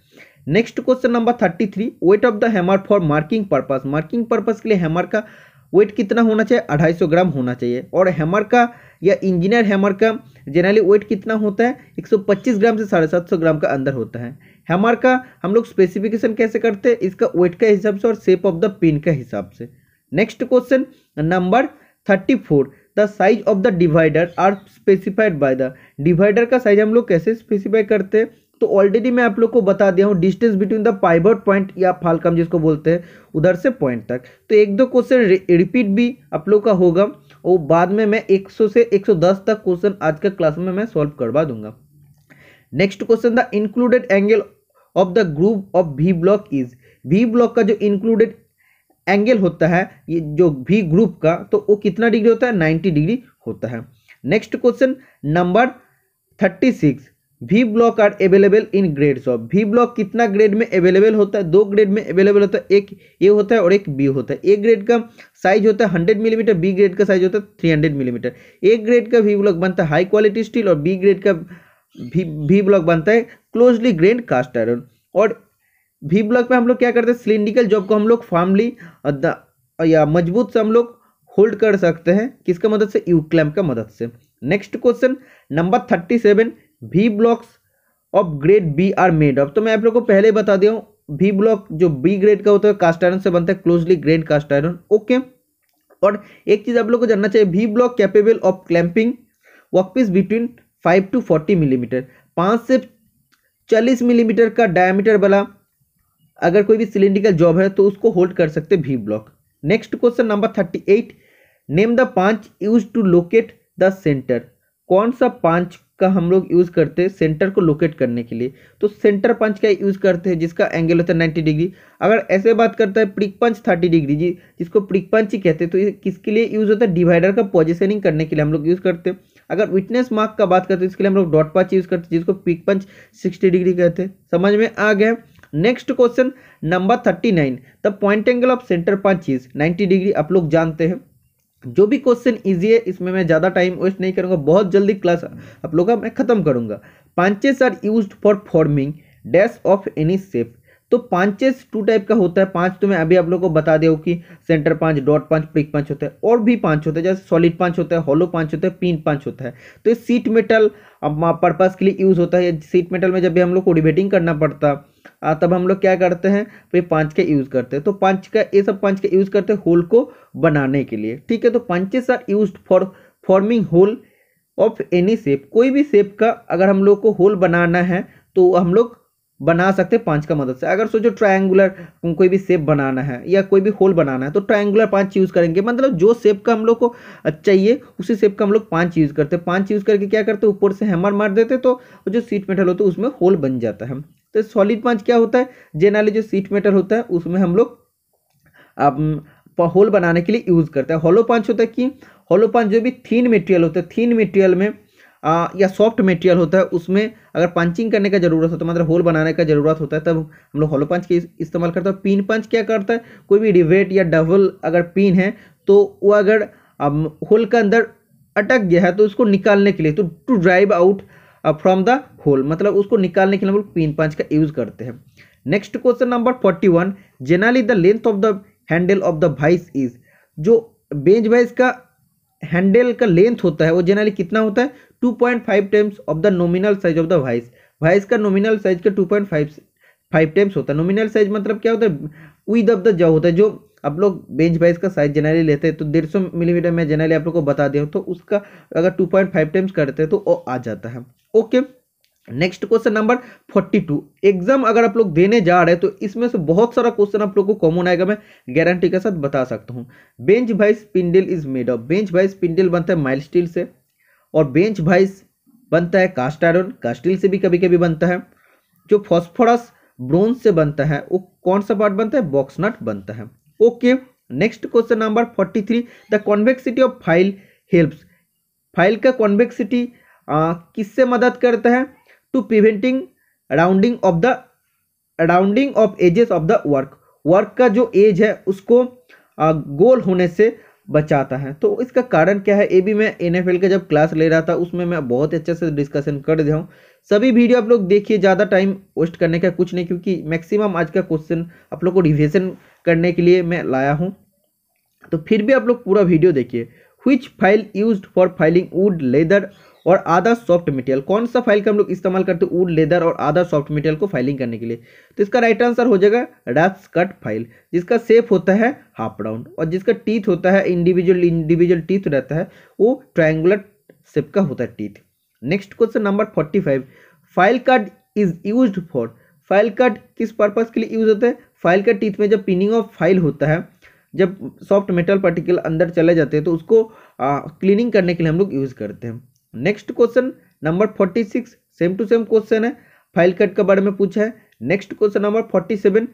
next question number thirty three weight of the hammer for marking purpose marking purpose के लिए हैमर का वेट कितना होना चाहिए अढ़ाई सौ ग्राम होना चाहिए और हैमर का या इंजीनियर हैमर का जनरली वेट कितना होता है एक सौ पच्चीस ग्राम से साढ़े सात सौ ग्राम का अंदर होता है हैमर का हम लोग स्पेसिफिकेशन कैसे करते हैं इसका वेट के हिसाब से और शेप ऑफ द पिन के हिसाब से next question number thirty four the size of the divider are specified by the divider का साइज हम लोग कैसे स्पेसिफाई करते हैं तो ऑलरेडी मैं आप लोग को बता दिया हूँ distance between the pivot point या फालकम जिसको बोलते हैं उधर से पॉइंट तक तो एक दो क्वेश्चन रिपीट भी आप लोग का होगा और बाद में मैं 100 से 110 तक क्वेश्चन आज के क्लास में मैं सॉल्व करवा दूंगा next question the included angle of the groove of V block is V block का जो इंक्लूडेड एंगल होता है ये जो भी ग्रुप का तो वो कितना डिग्री होता है नाइन्टी डिग्री होता है next question number thirty six V block are available in grades of V block कितना ग्रेड में अवेलेबल होता है दो ग्रेड में अवेलेबल होता है एक ए होता है और एक बी होता है ए ग्रेड का साइज होता है हंड्रेड मिलीमीटर बी ग्रेड का साइज होता है three hundred millimetre A grade का वी ब्लॉक बनता है हाई क्वालिटी स्टील और बी ग्रेड का भी वी ब्लॉक बनता है क्लोजली ग्रेन कास्ट आयरन और वी ब्लॉक में हम लोग क्या करते हैं सिलेंडिकल जॉब को हम लोग फार्मली या मजबूत से हम लोग होल्ड कर सकते हैं किसका मदद से यू क्लैम्प का मदद से next question number thirty seven V blocks of grade B are made of तो मैं आप लोग को पहले बता दिया हूँ वी ब्लॉक जो बी ग्रेड का होता है कास्ट आयरन से बनता है closely grade cast iron okay और एक चीज़ आप लोग को जानना चाहिए V block capable of clamping workpiece between five to forty millimetre पाँच से चालीस मिलीमीटर का डायमीटर वाला अगर कोई भी सिलेंडिकल जॉब है तो उसको होल्ड कर सकते V block next question number thirty eight name the punch use to locate the centre कौन सा पांच का हम लोग यूज़ करते हैं सेंटर को लोकेट करने के लिए तो सेंटर पंच का यूज़ करते हैं जिसका एंगल होता है नाइन्टी डिग्री अगर ऐसे बात करता है प्रिक पंच थर्टी डिग्री जी जिसको प्रिक पंच ही कहते हैं तो ये किसके लिए यूज़ होता है डिवाइडर का पोजिशनिंग करने के लिए हम लोग यूज़ करते हैं अगर विटनेस मार्क का बात करते हैं इसके लिए हम लोग डॉट पंच यूज़ करते हैं जिसको पिक पंच सिक्सटी डिग्री कहते हैं समझ में आ गया next question number thirty nine the point angle of centre punch is ninety degree आप लोग जानते हैं जो भी क्वेश्चन इजी है इसमें मैं ज़्यादा टाइम वेस्ट नहीं करूँगा बहुत जल्दी क्लास आप लोग का मैं खत्म करूँगा punches are use for forming dash of any shape तो पांचेस टू टाइप का होता है पांच तो मैं अभी आप लोगों को बता दिया कि सेंटर पांच डॉट पांच प्रिक पांच होता है और भी पांच होते हैं जैसे सॉलिड पांच होता है हॉलो पांच होता है पिन पांच होता है तो ये सीट मेटल पर्पज़ के लिए यूज़ होता है सीट मेटल में जब भी हम लोग को डिबेटिंग करना पड़ता तब हम लोग क्या करते हैं भाई तो पांच का यूज़ करते हैं तो पांच का ये सब पांच का यूज़ करते हैं होल को बनाने के लिए ठीक है तो punches are use for forming hole of any shape कोई भी शेप का अगर हम लोग को होल बनाना है तो हम लोग बना सकते हैं पांच का मदद से अगर सोचो ट्रायंगुलर कोई भी शेप बनाना है या कोई भी होल बनाना है तो ट्रायंगुलर पांच यूज़ करेंगे मतलब जो शेप का हम लोग को चाहिए उसी शेप का हम लोग पांच यूज़ करते हैं पांच यूज़ करके क्या करते हैं ऊपर से हैमर मार देते तो जो सीट मेटल होता है उसमें होल बन जाता है तो सॉलिड पांच क्या होता है जेनरली जो सीट मेटल होता है उसमें हम लोग होल बनाने के लिए यूज़ करते हैं हॉलो पांच होता है कि हॉलो पांच जो भी थीन मटेरियल होता है थीन मटेरियल में आ, या सॉफ्ट मटेरियल होता है उसमें अगर पंचिंग करने का जरूरत होता तो है मतलब होल बनाने का जरूरत होता है तब हम लोग होलो पंच के इस्तेमाल करते हैं पिन पंच क्या करता है कोई भी रिवेट या डबल अगर पिन है तो वो अगर होल के अंदर अटक गया है तो उसको निकालने के लिए तो to drive out from the hole मतलब उसको निकालने के लिए हम लोग पिन पंच का यूज़ करते हैं next question number forty one generally the length of the handle of the vice is जो बेंच वाइस का हैंडल का लेंथ होता है वो जेनरली कितना होता है two point five times of the nominal size of the vice vice का नोमिनल साइज का two point five five times होता है नोमिनल साइज मतलब क्या होता है विद ऑफ द जो होता है जो आप लोग बेंच वाइज का साइज जनरली लेते हैं तो डेढ़ सौ मिलीमीटर मैं जनरली आप लोग को बता दिया तो उसका अगर टू पॉइंट फाइव टाइम्स करते हैं तो वो आ जाता है okay next question number forty two exam अगर आप लोग देने जा रहे हैं तो इसमें से बहुत सारा क्वेश्चन आप लोग को कॉमन आएगा मैं गारंटी के साथ बता सकता हूँ bench vice spindle is made of bench vice spindle बनता है माइल स्टील से और बेंच वाइस बनता है कास्ट आयरन कास्टील से भी कभी कभी बनता है जो फॉस्फोरस ब्रोंज से बनता है वो कौन सा पार्ट बनता है बॉक्सनट बनता है okay next question number forty three the convexity of file helps file का कॉन्वेक्सिटी किससे मदद करता है to preventing rounding of the rounding of edges of the work work का जो एज है उसको गोल होने से बचाता है तो इसका कारण क्या है ए भी मैं एन एफ का जब क्लास ले रहा था उसमें मैं बहुत अच्छे से डिस्कशन कर दिया हूँ सभी वीडियो आप लोग देखिए ज़्यादा टाइम वेस्ट करने का कुछ नहीं क्योंकि मैक्सिमम आज का क्वेश्चन आप लोग को रिविजन करने के लिए मैं लाया हूँ तो फिर भी आप लोग पूरा वीडियो देखिए which file use for filing wood leather और आधा सॉफ्ट मटेरियल कौन सा फाइल का हम लोग इस्तेमाल करते हैं वुड लेदर और आधा सॉफ्ट मटेरियल को फाइलिंग करने के लिए तो इसका राइट आंसर हो जाएगा रस कट फाइल जिसका सेप होता है हाफ राउंड और जिसका टीथ होता है इंडिविजुअल इंडिविजुअल टीथ रहता है वो ट्राइंगुलर सेप का होता है teeth next question number forty five file card is use for file card किस पर्पज के लिए यूज होता है फाइल का टीथ में जब पिनिंग ऑफ फाइल होता है जब सॉफ्ट मेटल पार्टिकल अंदर चले जाते हैं तो उसको क्लीनिंग करने के लिए हम लोग यूज़ करते हैं next question number forty six same to same question है फाइल कट के बारे में पूछा है next question number forty seven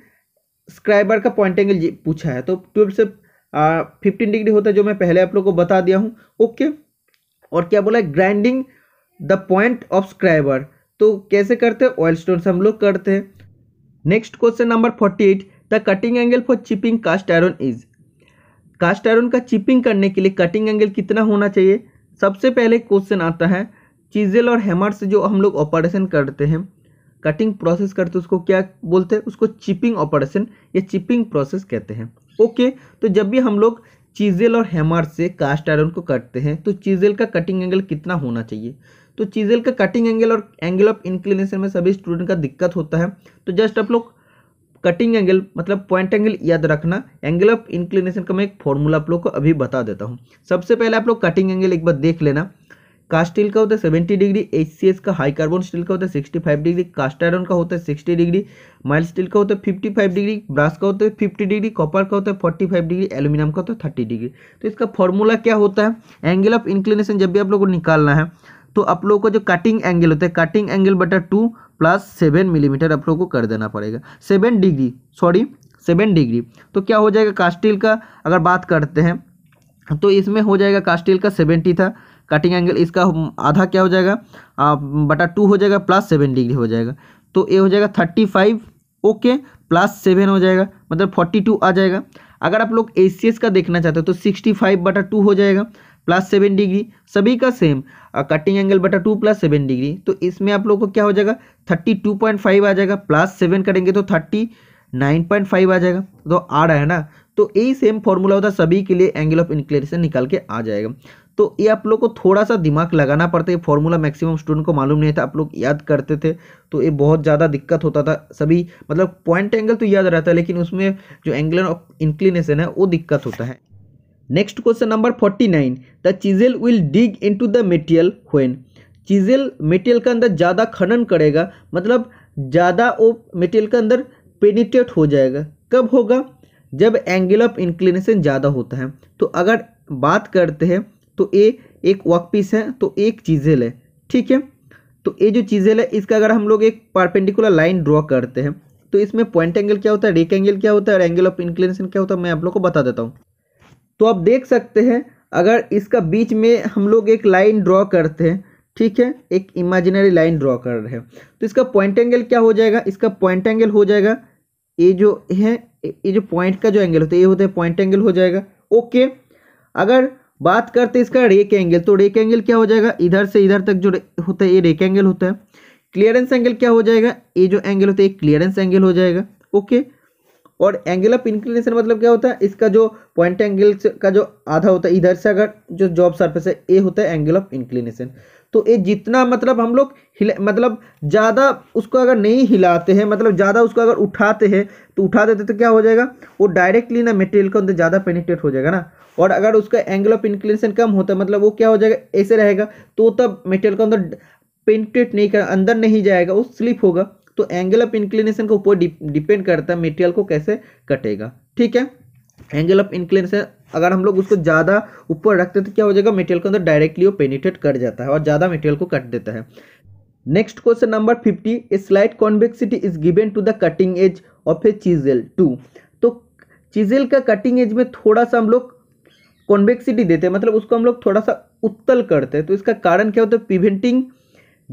scriber का पॉइंट एंगल पूछा है तो ट्वेल्व से फिफ्टीन डिग्री होता है जो मैं पहले आप लोग को बता दिया हूँ ओके और क्या बोला है grinding the point of scriber तो कैसे करते हैं ऑयल स्टोन से हम लोग करते हैं next question number forty eight the cutting angle for chipping cast iron is cast iron का चिपिंग करने के लिए कटिंग एंगल कितना होना चाहिए सबसे पहले क्वेश्चन आता है चीज़ेल और हैमर से जो हम लोग ऑपरेशन करते हैं कटिंग प्रोसेस करते उसको क्या बोलते हैं उसको चिपिंग ऑपरेशन या चिपिंग प्रोसेस कहते हैं ओके तो जब भी हम लोग चीज़ेल और हैमर से कास्ट आयरन को काटते हैं तो चीज़ेल का कटिंग एंगल कितना होना चाहिए तो चीज़ेल का कटिंग एंगल और एंगल ऑफ इंक्लिनेशन में सभी स्टूडेंट का दिक्कत होता है तो जस्ट आप लोग कटिंग एंगल मतलब पॉइंट एंगल याद रखना एंगल ऑफ इंक्लिनेशन का मैं एक फॉर्मूला आप लोग को अभी बता देता हूँ सबसे पहले आप लोग कटिंग एंगल एक बार देख लेना कास्ट स्टील का होता है सेवेंटी डिग्री एच का हाई कार्बन स्टील का होता है sixty five degree cast iron का होता है सिक्सटी डिग्री माइल स्टील का होता है फिफ्टी फाइव डिग्री ब्रास का होता है फिफ्टी डिग्री कॉपर का होता है फोर्टी फाइव डिग्री एल्यूमिनियम का होता है थर्टी डिग्री तो इसका फॉर्मूला क्या होता है एंगल ऑफ इंक्लिनेशन जब भी आप लोग को निकालना है तो आप लोगों को जो कटिंग एंगल होता है कटिंग एंगल बटा टू प्लस सेवन मिलीमीटर आप लोगों को कर देना पड़ेगा seven degree sorry seven degree तो क्या हो जाएगा कास्टील का अगर बात करते हैं तो इसमें हो जाएगा कास्टील का सेवेंटी था कटिंग एंगल इसका आधा क्या हो जाएगा बटा टू हो जाएगा प्लस सेवन डिग्री हो जाएगा तो ये हो जाएगा thirty five okay plus seven हो जाएगा मतलब फोर्टी टू आ जाएगा अगर आप लोग ए का देखना चाहते हो तो सिक्सटी फाइव बटा टू हो जाएगा प्लस सेवन डिग्री सभी का सेम कटिंग एंगल बटा टू प्लस सेवन डिग्री तो इसमें आप लोगों को क्या हो जाएगा थर्टी टू पॉइंट फाइव आ जाएगा प्लस सेवन करेंगे तो थर्टी नाइन पॉइंट फाइव आ जाएगा तो आ रहा है ना तो यही सेम फॉर्मूला होता है सभी के लिए एंगल ऑफ इंक्लेरेशन निकाल के आ जाएगा तो ये आप लोग को थोड़ा सा दिमाग लगाना पड़ता है ये फॉर्मूला मैक्सिमम स्टूडेंट को मालूम नहीं था आप लोग याद करते थे तो ये बहुत ज़्यादा दिक्कत होता था सभी मतलब पॉइंट एंगल तो याद रहता है लेकिन उसमें जो एंगल ऑफ इंक्लिनेशन है वो दिक्कत होता है next question number forty nine the chisel will dig into the material when chisel material के अंदर ज़्यादा खनन करेगा मतलब ज़्यादा वो मेटेरियल के अंदर पेनिटेट हो जाएगा कब होगा जब एंगल ऑफ इंक्लिनेशन ज़्यादा होता है तो अगर बात करते हैं तो ये एक वर्क पीस है तो एक चीजेल है ठीक है तो ये जो चीजेल है इसका अगर हम लोग एक परपेंडिकुलर लाइन ड्रॉ करते हैं तो इसमें पॉइंट एंगल क्या होता है रेक एंगल क्या होता है और एंगल ऑफ इंक्लिनेशन क्या होता है मैं आप लोग को बता देता हूँ तो आप देख सकते हैं अगर इसका बीच में हम लोग एक लाइन ड्रॉ करते हैं ठीक है एक इमेजिनरी लाइन ड्रॉ कर रहे हैं तो इसका पॉइंट एंगल क्या हो जाएगा इसका पॉइंट एंगल हो जाएगा ये जो है ये जो पॉइंट का जो एंगल होता है ये होता है पॉइंट एंगल हो जाएगा ओके अगर बात करते इसका रेक एंगल तो रेक एंगल क्या हो जाएगा इधर से इधर तक जो होता है ये रेक एंगल होता है क्लियरेंस एंगल क्या हो जाएगा ये जो एंगल होता है ये क्लियरेंस एंगल हो जाएगा ओके okay? और एंगल ऑफ इंक्लिनेशन मतलब क्या होता है इसका जो पॉइंट एंगल का जो आधा होता है इधर से अगर जो जॉब सर्फेस है ए होता है एंगल ऑफ इंक्लिनेशन तो ये जितना मतलब हम लोग मतलब ज़्यादा उसको अगर नहीं हिलाते हैं मतलब ज़्यादा उसको अगर उठाते हैं तो उठा देते तो क्या हो जाएगा वो डायरेक्टली ना मेटेरियल के अंदर ज़्यादा पेनिट्रेट हो जाएगा ना और अगर उसका एंगल ऑफ इंक्लिनेशन कम होता है मतलब वो क्या हो जाएगा ऐसे रहेगा तो तब मेटेरियल के अंदर पेनिट्रेट नहीं कर अंदर नहीं जाएगा वो स्लिप होगा तो एंगल ऑफ इंक्लिनेशन के ऊपर डिपेंड करता है मेटेरियल को कैसे कटेगा ठीक है एंगल ऑफ इंक्लिनेशन अगर हम लोग उसको ज़्यादा ऊपर रखते तो क्या हो जाएगा मेटेरियल के अंदर डायरेक्टली वो पेनिटेट कर जाता है और ज़्यादा मेटेरियल को कट देता है next question number fifty a slight convexity is given to the cutting edge of a chisel to तो चीजेल का कटिंग एज में थोड़ा सा हम लोग कॉन्वेक्सिटी देते हैं मतलब उसको हम लोग थोड़ा सा उत्तल करते हैं तो इसका कारण क्या होता है preventing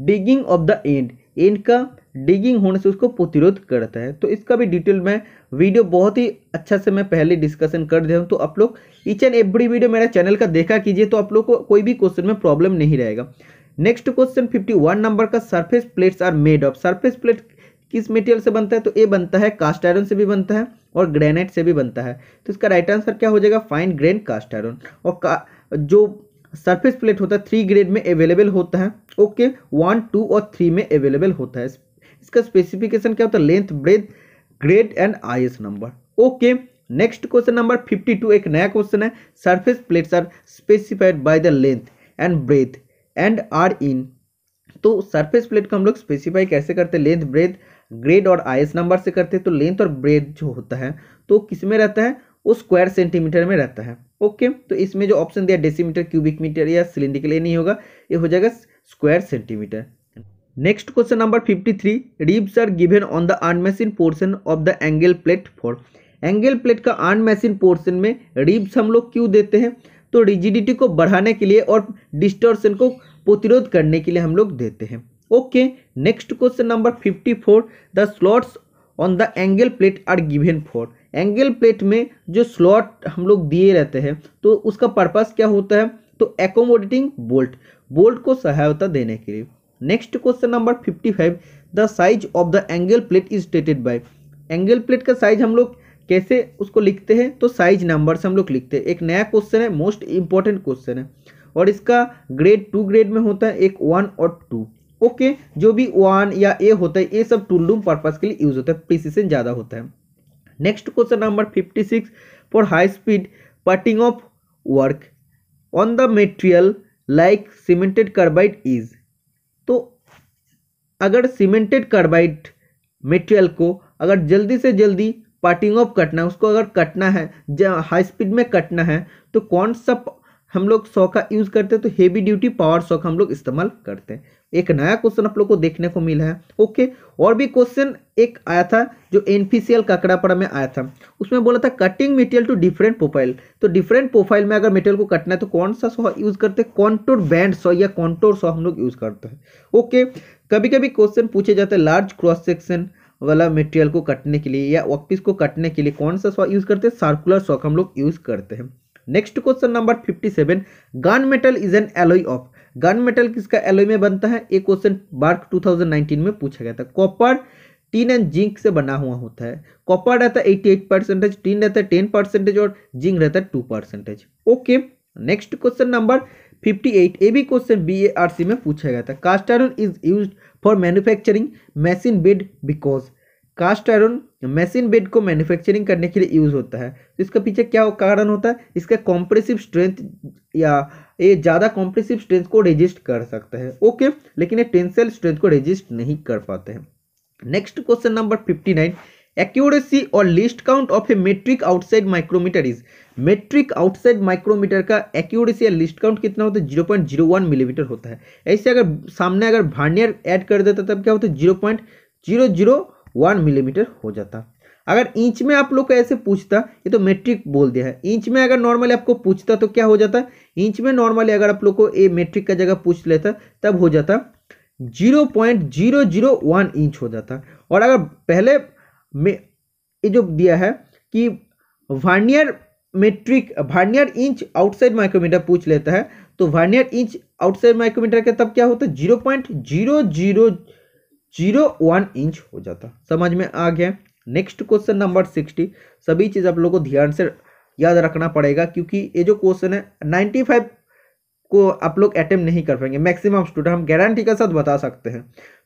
digging of the end end का डिगिंग होने से उसको प्रतिरोध करता है तो इसका भी डिटेल में वीडियो बहुत ही अच्छा से मैं पहले डिस्कशन कर दिया हूँ तो आप लोग ईच एंड एवरी वीडियो मेरा चैनल का देखा कीजिए तो आप लोग को कोई भी क्वेश्चन में प्रॉब्लम नहीं रहेगा next question fifty one number का surface plates are made of surface plate किस मेटेरियल से बनता है तो ये बनता है कास्ट आयरन से भी बनता है और ग्रेनाइट से भी बनता है तो इसका राइट आंसर क्या हो जाएगा फाइन ग्रेन कास्ट आयरन और का जो सरफेस प्लेट होता है थ्री ग्रेड में अवेलेबल होता है ओके वन टू और थ्री में अवेलेबल होता है इसका स्पेसिफिकेशन क्या होता है length breadth grade and I number okay next question number 52 एक नया क्वेश्चन है surface plates are specified by the length and breadth and are in तो सरफेस प्लेट को हम लोग स्पेसिफाई कैसे करते हैं लेंथ ब्रेथ ग्रेड और आई नंबर से करते हैं तो लेंथ और ब्रेथ जो होता है तो किस में रहता है वो स्क्वायर सेंटीमीटर में रहता है ओके तो इसमें जो ऑप्शन दिया डेसीमीटर क्यूबिक मीटर या सिलेंड्रिकल ये नहीं होगा ये हो जाएगा square centimetre next number fifty three 53. Are given on the the machine portion of the angle plate for angle plate का मशीन पोर्सन में रिब्स हम लोग क्यों देते हैं तो रिजिडिटी को बढ़ाने के लिए और डिस्टोर्सन को प्रतिरोध करने के लिए हम लोग देते हैं okay next question number fifty four the slots on the angle plate are given for angle plate में जो स्लॉट हम लोग दिए रहते हैं तो उसका पर्पज़ क्या होता है तो एकोमोडेटिंग बोल्ट बोल्ट को सहायता देने के लिए next question number fifty five the size of the angle plate is stated by angle plate का साइज हम लोग कैसे उसको लिखते हैं तो साइज नंबर से हम लोग लिखते हैं एक नया क्वेश्चन है मोस्ट इंपॉर्टेंट क्वेश्चन है और इसका ग्रेड टू ग्रेड में होता है एक वन और टू ओके okay, जो भी वन या ए होता है ये सब टूल रूम पर्पज़ के लिए यूज होता है प्रिसीजन ज़्यादा होता है next question number fifty six for high speed cutting of work on the material like cemented carbide is तो अगर सीमेंटेड कार्बाइड मटेरियल को अगर जल्दी से जल्दी पार्टिंग ऑफ कटना है उसको अगर कटना है हाई स्पीड में कटना है तो कौन सा हम लोग सौ का यूज़ करते हैं तो हेवी ड्यूटी पावर सौ का हम लोग इस्तेमाल करते हैं एक नया क्वेश्चन आप लोग को देखने को मिला है ओके और भी क्वेश्चन एक आया था जो एनपीसीएल काकड़ापड़ा में आया था उसमें बोला था cutting material to different profile तो डिफरेंट प्रोफाइल में अगर मेटेरियल को कटना है तो कौन सा सॉ यूज़ करते हैं कॉन्टोर बैंड सॉ या कॉन्टोर सॉ हम लोग यूज़ करते हैं ओके कभी कभी क्वेश्चन पूछे जाते हैं लार्ज क्रॉस सेक्शन वाला मेटेरियल को कटने के लिए या वर्कपीस को कटने के लिए कौन सा सॉ यूज़ करते हैं सर्कुलर सॉ हम लोग यूज़ करते हैं next question number fifty seven gun metal is an alloy of gun metal किसका एलोई में बनता है एक क्वेश्चन बार्क 2019 में पूछा गया था कॉपर टीन एंड जिंक से बना हुआ होता है कॉपर रहता है एट्टी एट परसेंटेज टीन रहता है टेन परसेंटेज और जिंक रहता है two percentage okay next question number fifty eight ए भी क्वेश्चन बी ए आर सी में पूछा गया था cast iron is use for manufacturing machine bed because cast iron machine bed को मैन्युफैक्चरिंग करने के लिए यूज होता है तो इसके पीछे क्या कारण होता है इसका कॉम्प्रेसिव स्ट्रेंथ या ये ज़्यादा कॉम्प्रेसिव स्ट्रेंथ को रेजिस्ट कर सकते हैं ओके लेकिन ये टेंसल स्ट्रेंथ को रेजिस्ट नहीं कर पाते हैं next question number fifty nine accuracy और least count of a metric outside micrometer is metric outside micrometer का एक्यूरेसी या लिस्ट काउंट कितना होता है zero point zero one millimetre होता है ऐसे अगर सामने अगर भार्नियर ऐड कर देता तब क्या होता है zero point zero zero one millimetre हो जाता अगर इंच में आप लोग को ऐसे पूछता ये तो मेट्रिक बोल दिया है इंच में अगर नॉर्मली आपको पूछता तो क्या हो जाता है इंच में नॉर्मली अगर आप लोग को ए मेट्रिक का जगह पूछ लेता तब हो जाता zero point zero zero one inch हो जाता और अगर पहले में ये जो दिया है कि vernier metric vernier inch outside micrometer पूछ लेता है तो वार्नियर इंच आउटसाइड माइक्रोमीटर के तब क्या होता है zero point zero zero zero one inch हो जाता समझ में आ गया नेक्स्ट क्वेश्चन नंबर सिक्सटी सभी चीज़ आप लोगों को ध्यान से याद रखना पड़ेगा क्योंकि ये जो क्वेश्चन है नाइन्टी फाइव को आप लोग अटेम्प्ट नहीं कर पाएंगे मैक्सिमम स्टूडेंट हम गारंटी के साथ बता सकते हैं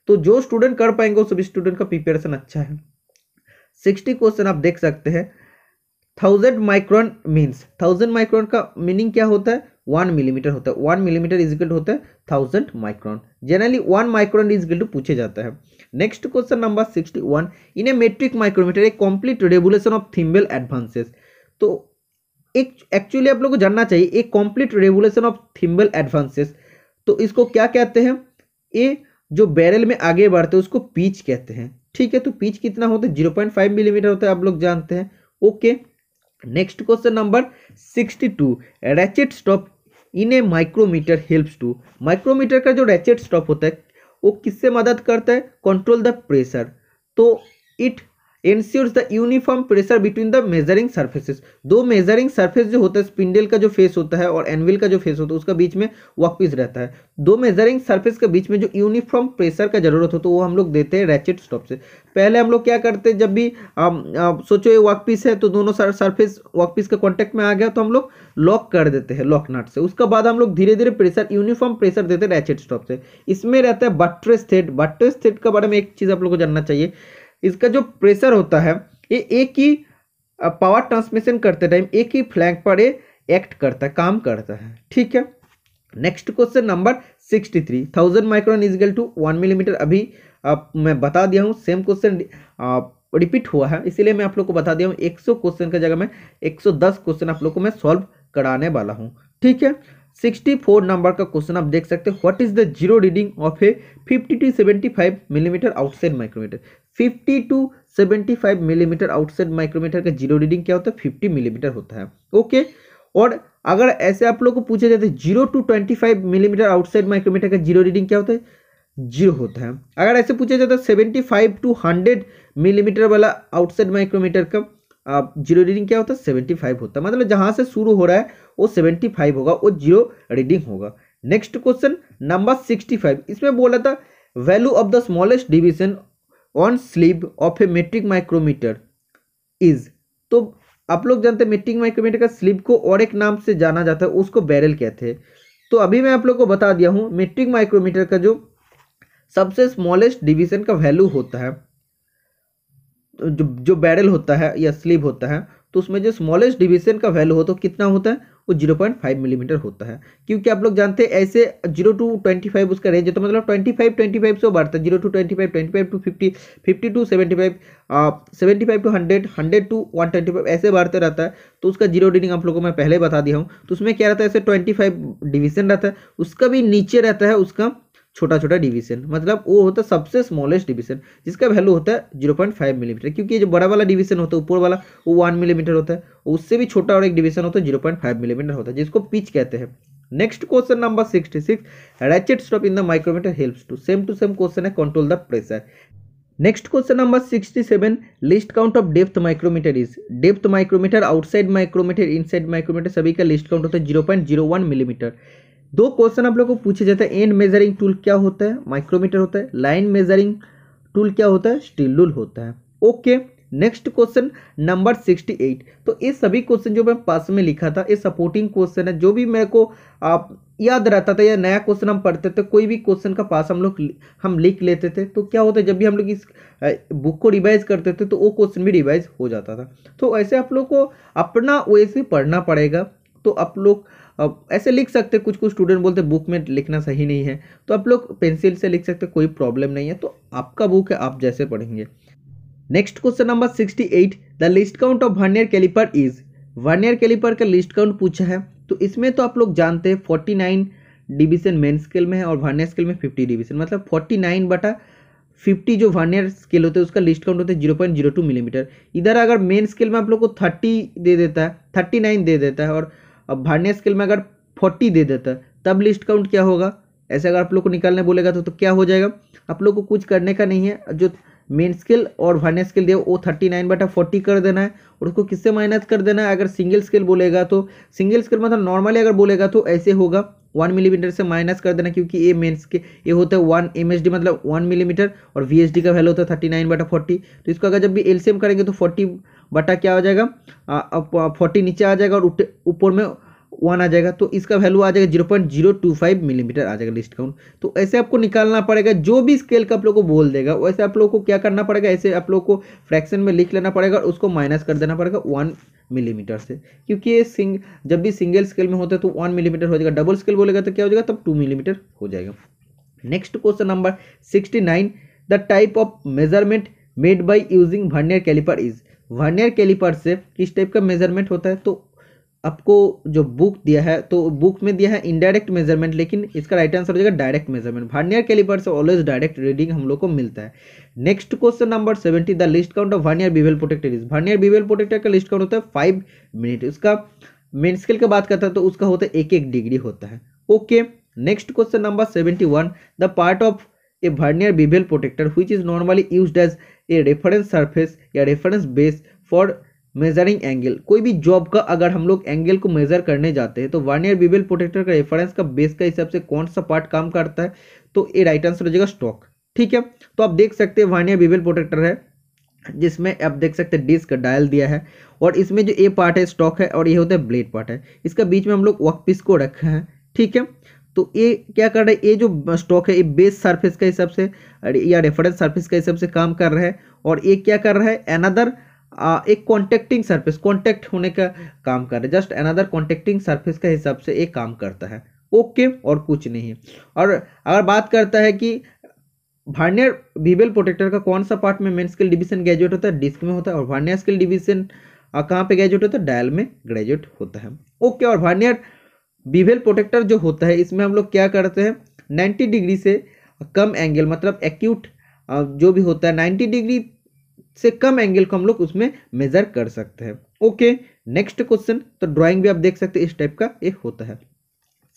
तो जो स्टूडेंट कर पाएंगे उस स्टूडेंट का प्रिपेरेशन अच्छा है सिक्सटी क्वेश्चन आप देख सकते हैं thousand micron means thousand micron का मीनिंग क्या होता है वन मिलीमीटर होता है वन मिलीमीटर इज गिल्ड होता है thousand micron generally one micron is equal पूछे जाता है next question number sixty one in a metric micrometer a complete regulation of thimble advances तो एक एक्चुअली आप लोग को जानना चाहिए एक complete regulation of thimble advances तो इसको क्या कहते हैं ये जो बैरल में आगे बढ़ते हैं उसको पीच कहते हैं ठीक है तो पीच कितना होता है जीरो पॉइंट फाइव मिलीमीटर होता है आप लोग जानते हैं okay next question number sixty two ratchet stop in a micrometer helps to micrometer का जो रैचेट स्टॉप होता है वो किससे मदद करता है कंट्रोल द प्रेशर तो it ensures the uniform pressure between the measuring surfaces दो मेजरिंग सर्फेस जो होता है स्पिंडल का जो फेस होता है और एनविल का जो फेस होता है उसका बीच में वर्कपीस रहता है दो मेजरिंग सर्फेस के बीच में जो यूनिफॉर्म प्रेशर का जरूरत होता है वो हम लोग देते हैं रैचेट स्टॉप से पहले हम लोग क्या करते हैं जब भी आ, आ, सोचो ये वर्कपीस है तो दोनों सर्फेस वर्कपीस के कॉन्टेक्ट में आ गया तो हम लोग लॉक कर देते हैं लॉक नट से उसके बाद हम लोग धीरे धीरे प्रेशर यूनिफॉर्म प्रेशर देते हैं रैचेट स्टॉप से इसमें रहता है बट्रेस थेट बट्रेस थेट के बारे में एक चीज़ आप लोग को जानना चाहिए इसका जो प्रेशर होता है ये एक ही पावर ट्रांसमिशन करते टाइम एक ही फ्लैंक पर ये एक्ट करता है काम करता है ठीक है next question number sixty three thousand micron is equal to one millimetre अभी आप मैं बता दिया हूँ सेम क्वेश्चन रिपीट हुआ है इसीलिए मैं आप लोग को बता दिया हूँ सौ क्वेश्चन का जगह मैं दस क्वेश्चन आप लोग को मैं सॉल्व कराने वाला हूँ ठीक है सिक्सटी फोर नंबर का क्वेश्चन आप देख सकते हैं what is the zero reading of a fifty to seventy five millimetre outside micrometer fifty to seventy five millimetre outside micrometer का जीरो रीडिंग क्या होता है फिफ्टी मिलीमीटर होता है ओके और अगर ऐसे आप लोग को पूछा जाता है zero to twenty five millimetre outside micrometer का जीरो रीडिंग क्या होता है जीरो होता है अगर ऐसे पूछा जाता है seventy five to hundred millimetre वाला आउटसाइड माइक्रोमीटर का आप जीरो रीडिंग क्या होता है सेवेंटी फाइव होता है मतलब जहाँ से शुरू हो रहा है वो सेवेंटी फाइव होगा वो जीरो रीडिंग होगा next question number sixty five इसमें बोला था value of the smallest division on sleeve of a metric micrometer is तो आप लोग जानते हैं मेट्रिक माइक्रोमीटर का स्लीव को और एक नाम से जाना जाता है उसको बैरल कहते हैं तो अभी मैं आप लोग को बता दिया हूँ मेट्रिक माइक्रोमीटर का जो सबसे स्मॉलेस्ट डिवीजन का वैल्यू होता है जो जो बैरल होता है या स्लीव होता है तो उसमें जो स्मॉलेस्ट डिवीजन का वैल्यू होता है कितना होता है वो जीरो पॉइंट फाइव मिलीमीटर होता है क्योंकि आप लोग जानते हैं ऐसे जीरो टू ट्वेंटी फाइव उसका रेंज है तो मतलब ट्वेंटी फाइव ट्वेंटी फाइव से बढ़ता है zero to twenty five twenty five to fifty fifty to seventy five seventy five to hundred hundred to one twenty five ऐसे बढ़ते रहता है तो उसका जीरो रीडिंग आप लोगों को मैं पहले बता दिया हूँ तो उसमें क्या रहता है ऐसे ट्वेंटी फाइव डिवीजन रहता है उसका भी नीचे रहता है उसका छोटा छोटा डिवीजन मतलब वो होता है सबसे स्मॉलेस्ट डिवीजन जिसका वैल्यू होता है जीरो पॉइंट फाइव मिलीमीटर क्योंकि ये जो बड़ा वाला डिवीजन होता है ऊपर वाला वो वन मिलीमीटर होता है उससे भी छोटा और एक डिवीजन होता है जीरो पॉइंट फाइव मिलीमीटर होता है जिसको पिच कहते हैं next question number sixty six ratchet stop in the micrometer helps to same to same question है control the pressure next question number sixty seven least count of depth micrometer is depth micrometer outside micrometer inside micrometer सभी का least count होता है zero point zero one millimetre दो question आप लोग को पूछे जाते हैं एंड मेजरिंग टूल क्या होता है माइक्रोमीटर होता है लाइन मेजरिंग टूल क्या होता है स्टील रूल होता है okay next question number sixty eight तो ये सभी क्वेश्चन जो मैं पास में लिखा था ये सपोर्टिंग क्वेश्चन है जो भी मेरे को आप याद रहता था या नया क्वेश्चन हम पढ़ते थे कोई भी क्वेश्चन का पास हम लोग हम लिख लेते थे तो क्या होता है जब भी हम लोग इस बुक को रिवाइज करते थे तो वो क्वेश्चन भी रिवाइज हो जाता था तो ऐसे आप लोग को अपना वैसे पढ़ना पड़ेगा तो आप लोग अब ऐसे लिख सकते कुछ कुछ स्टूडेंट बोलते बुक में लिखना सही नहीं है तो आप लोग पेंसिल से लिख सकते कोई प्रॉब्लम नहीं है तो आपका बुक है आप जैसे पढ़ेंगे next question number sixty eight the least count of vernier caliper is vernier caliper का लिस्ट काउंट पूछा है तो इसमें तो आप लोग जानते हैं forty nine division main scale में है और वर्नियर स्केल में फिफ्टी डिवीजन मतलब फोर्टी नाइन बटा फिफ्टी जो वर्नियर स्केल होते हैं उसका लिस्ट काउंट होता है zero point zero two millimetre इधर अगर मेन स्केल में आप लोग को थर्टी दे देता है थर्टी नाइन दे देता है और अब भरने स्केल में अगर फोर्टी दे देता तब लिस्ट काउंट क्या होगा ऐसे अगर आप लोग को निकालने बोलेगा तो, तो क्या हो जाएगा आप लोग को कुछ करने का नहीं है जो मेन स्केल और भरने स्केल दिया वो थर्टी नाइन बटा फोर्टी कर देना है और उसको किससे माइनस कर देना है अगर सिंगल स्केल बोलेगा तो सिंगल स्केल मतलब नॉर्मली अगर बोलेगा तो ऐसे होगा वन मिलीमीटर से माइनस कर देना क्योंकि ये मेन स्केल ये होता है वन एम एच डी मतलब वन मिलीमीटर और वी एच डी का वैल्यू होता है थर्टी नाइन बटा फोर्टी तो इसको अगर जब भी एल सी एम करेंगे तो फोर्टी बटा क्या हो जाएगा फोर्टी नीचे आ जाएगा और ऊपर में वन आ जाएगा तो इसका वैल्यू आ जाएगा zero point zero two five millimetre आ जाएगा लिस्ट काउंट तो ऐसे आपको निकालना पड़ेगा जो भी स्केल का आप लोग को बोल देगा वैसे आप लोग को क्या करना पड़ेगा ऐसे आप लोग को फ्रैक्शन में लिख लेना पड़ेगा और उसको माइनस कर देना पड़ेगा वन मिलीमीटर से क्योंकि ये सिंग जब भी सिंगल स्केल में होता है तो वन मिलीमीटर हो जाएगा डबल स्केल बोलेगा तो क्या हो जाएगा तब टू मिलीमीटर हो जाएगा next question number sixty nine the type of measurement made by using vernier caliper is vernier caliper से किस टाइप का मेजरमेंट होता है तो आपको जो बुक दिया है तो बुक में दिया है इनडायरेक्ट मेजरमेंट लेकिन इसका राइट आंसर हो जाएगा डायरेक्ट मेजरमेंट वर्नियर कैलिपर से ऑलवेज डायरेक्ट रीडिंग हम लोग को मिलता है next question number seventy the least count of vernier bevel protractor is vernier bevel protractor का लिस्ट काउंट होता है फाइव मिनट इसका मेन स्केल की बात करता है तो उसका होता है एक एक डिग्री होता है okay next question number seventy one the part of a vernier bevel protractor which is normally use as a reference surface या reference base for measuring angle कोई भी जॉब का अगर हम लोग एंगल को मेजर करने जाते हैं तो वन ईयर बीबेल प्रोटेक्टर का रेफरेंस का बेस का हिसाब से कौन सा पार्ट काम करता है तो ए राइट आंसर हो जाएगा स्टॉक ठीक है तो आप देख सकते हैं वन ईयर बीबेल प्रोटेक्टर है जिसमें आप देख सकते हैं डिस्क डायल दिया है और इसमें जो ए पार्ट है स्टॉक है और ये होता है ब्लेड पार्ट है इसका बीच में हम लोग वर्क पीस को रखे हैं ठीक है तो ये क्या कर रहा है ये जो स्टॉक है ये बेस सरफेस के हिसाब से या रेफरेंस सरफेस के हिसाब से काम कर रहा है और ये क्या कर रहा है एनादर एक कॉन्टेक्टिंग सरफेस कॉन्टेक्ट होने का काम कर रहा है जस्ट एनादर कॉन्टेक्टिंग सरफेस के हिसाब से ये काम करता है ओके okay, और कुछ नहीं और अगर बात करता है कि भार्नियर वीबेल प्रोटेक्टर का कौन सा पार्ट में मेन स्केल डिवीजन ग्रेजुएट होता है डिस्क में होता है और भार्नियर स्केल डिवीजन कहाँ पे ग्रेजुएट होता है डायल में ग्रेजुएट होता है ओके okay, और भार्नियर बीवेल प्रोटेक्टर जो होता है इसमें हम लोग क्या करते हैं नाइन्टी डिग्री से कम एंगल मतलब एक्यूट जो भी होता है नाइन्टी डिग्री से कम एंगल को हम लोग उसमें मेजर कर सकते हैं ओके नेक्स्ट क्वेश्चन तो ड्राइंग भी आप देख सकते हैं इस टाइप का एक होता है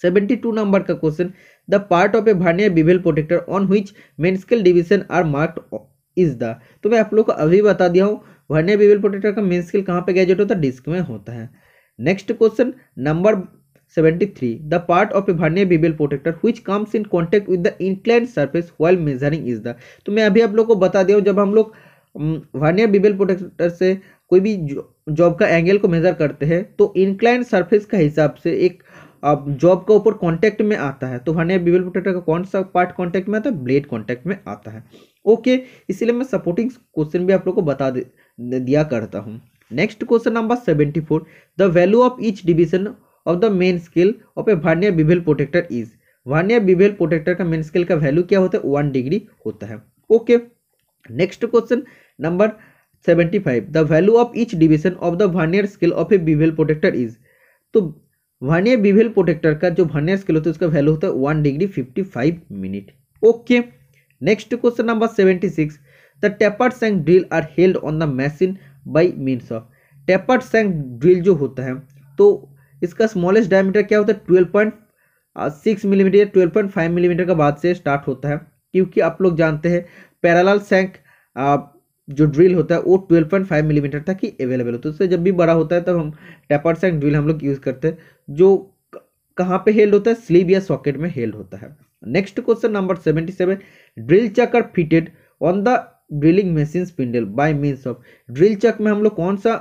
सेवेंटी टू नंबर का question the part of a vernier bevel protractor on which main scale division are marked is the तो मैं आप लोग को अभी बता दिया हूँ भारनियर बिवेल प्रोटेक्टर का मेन कहाँ पे गैजेट होता है डिस्क में होता है next question number 73 the part of a bevel protractor which comes in contact with the inclined surface while measuring is the तो मैं अभी आप लोग को बता दिया जब हम लोग vernier bevel प्रोटेक्टर से कोई भी जॉब का एंगल को मेजर करते हैं तो inclined surface ka हिसाब से एक अब जॉब का ऊपर कांटेक्ट में आता है तो हने बिबल प्रोटेक्टर का कौन सा पार्ट कांटेक्ट में आता है ब्लेड कांटेक्ट में आता है ओके इसीलिए मैं सपोर्टिंग क्वेश्चन भी आप लोग को बता दे, दिया करता हूँ next question number seventy four the value of each division of the main scale of a vernier bevel protractor is vernier bevel protractor का मेन स्केल का वैल्यू क्या होता है वन डिग्री होता है okay next question number seventy five the value of each division of the vernier scale of a bevel protractor is तो vernier bevel protractor का जो वर्नियर स्केल होता है उसका वैल्यू होता है one degree fifty five minute okay next question number seventy six the tapered shank drill are held on the machine by means of tapered shank drill जो होता है तो इसका स्मॉलेस्ट डायमीटर क्या होता है twelve point six millimetre twelve point five millimetre का बाद से स्टार्ट होता है क्योंकि आप लोग जानते हैं पैरालाल सैंक जो ड्रिल होता है वो ट्वेल्व पॉइंट फाइव मिलीमीटर तक ही अवेलेबल होता है उससे तो जब भी बड़ा होता है तब तो हम टैपर सैंक ड्रिल हम लोग यूज़ करते हैं जो कहाँ पे हेल्ड होता है स्लीव या सॉकेट में हेल्ड होता है next question number seventy seven drill chuck are fitted on the drilling machine spindle by means of drill chuck में हम लोग कौन सा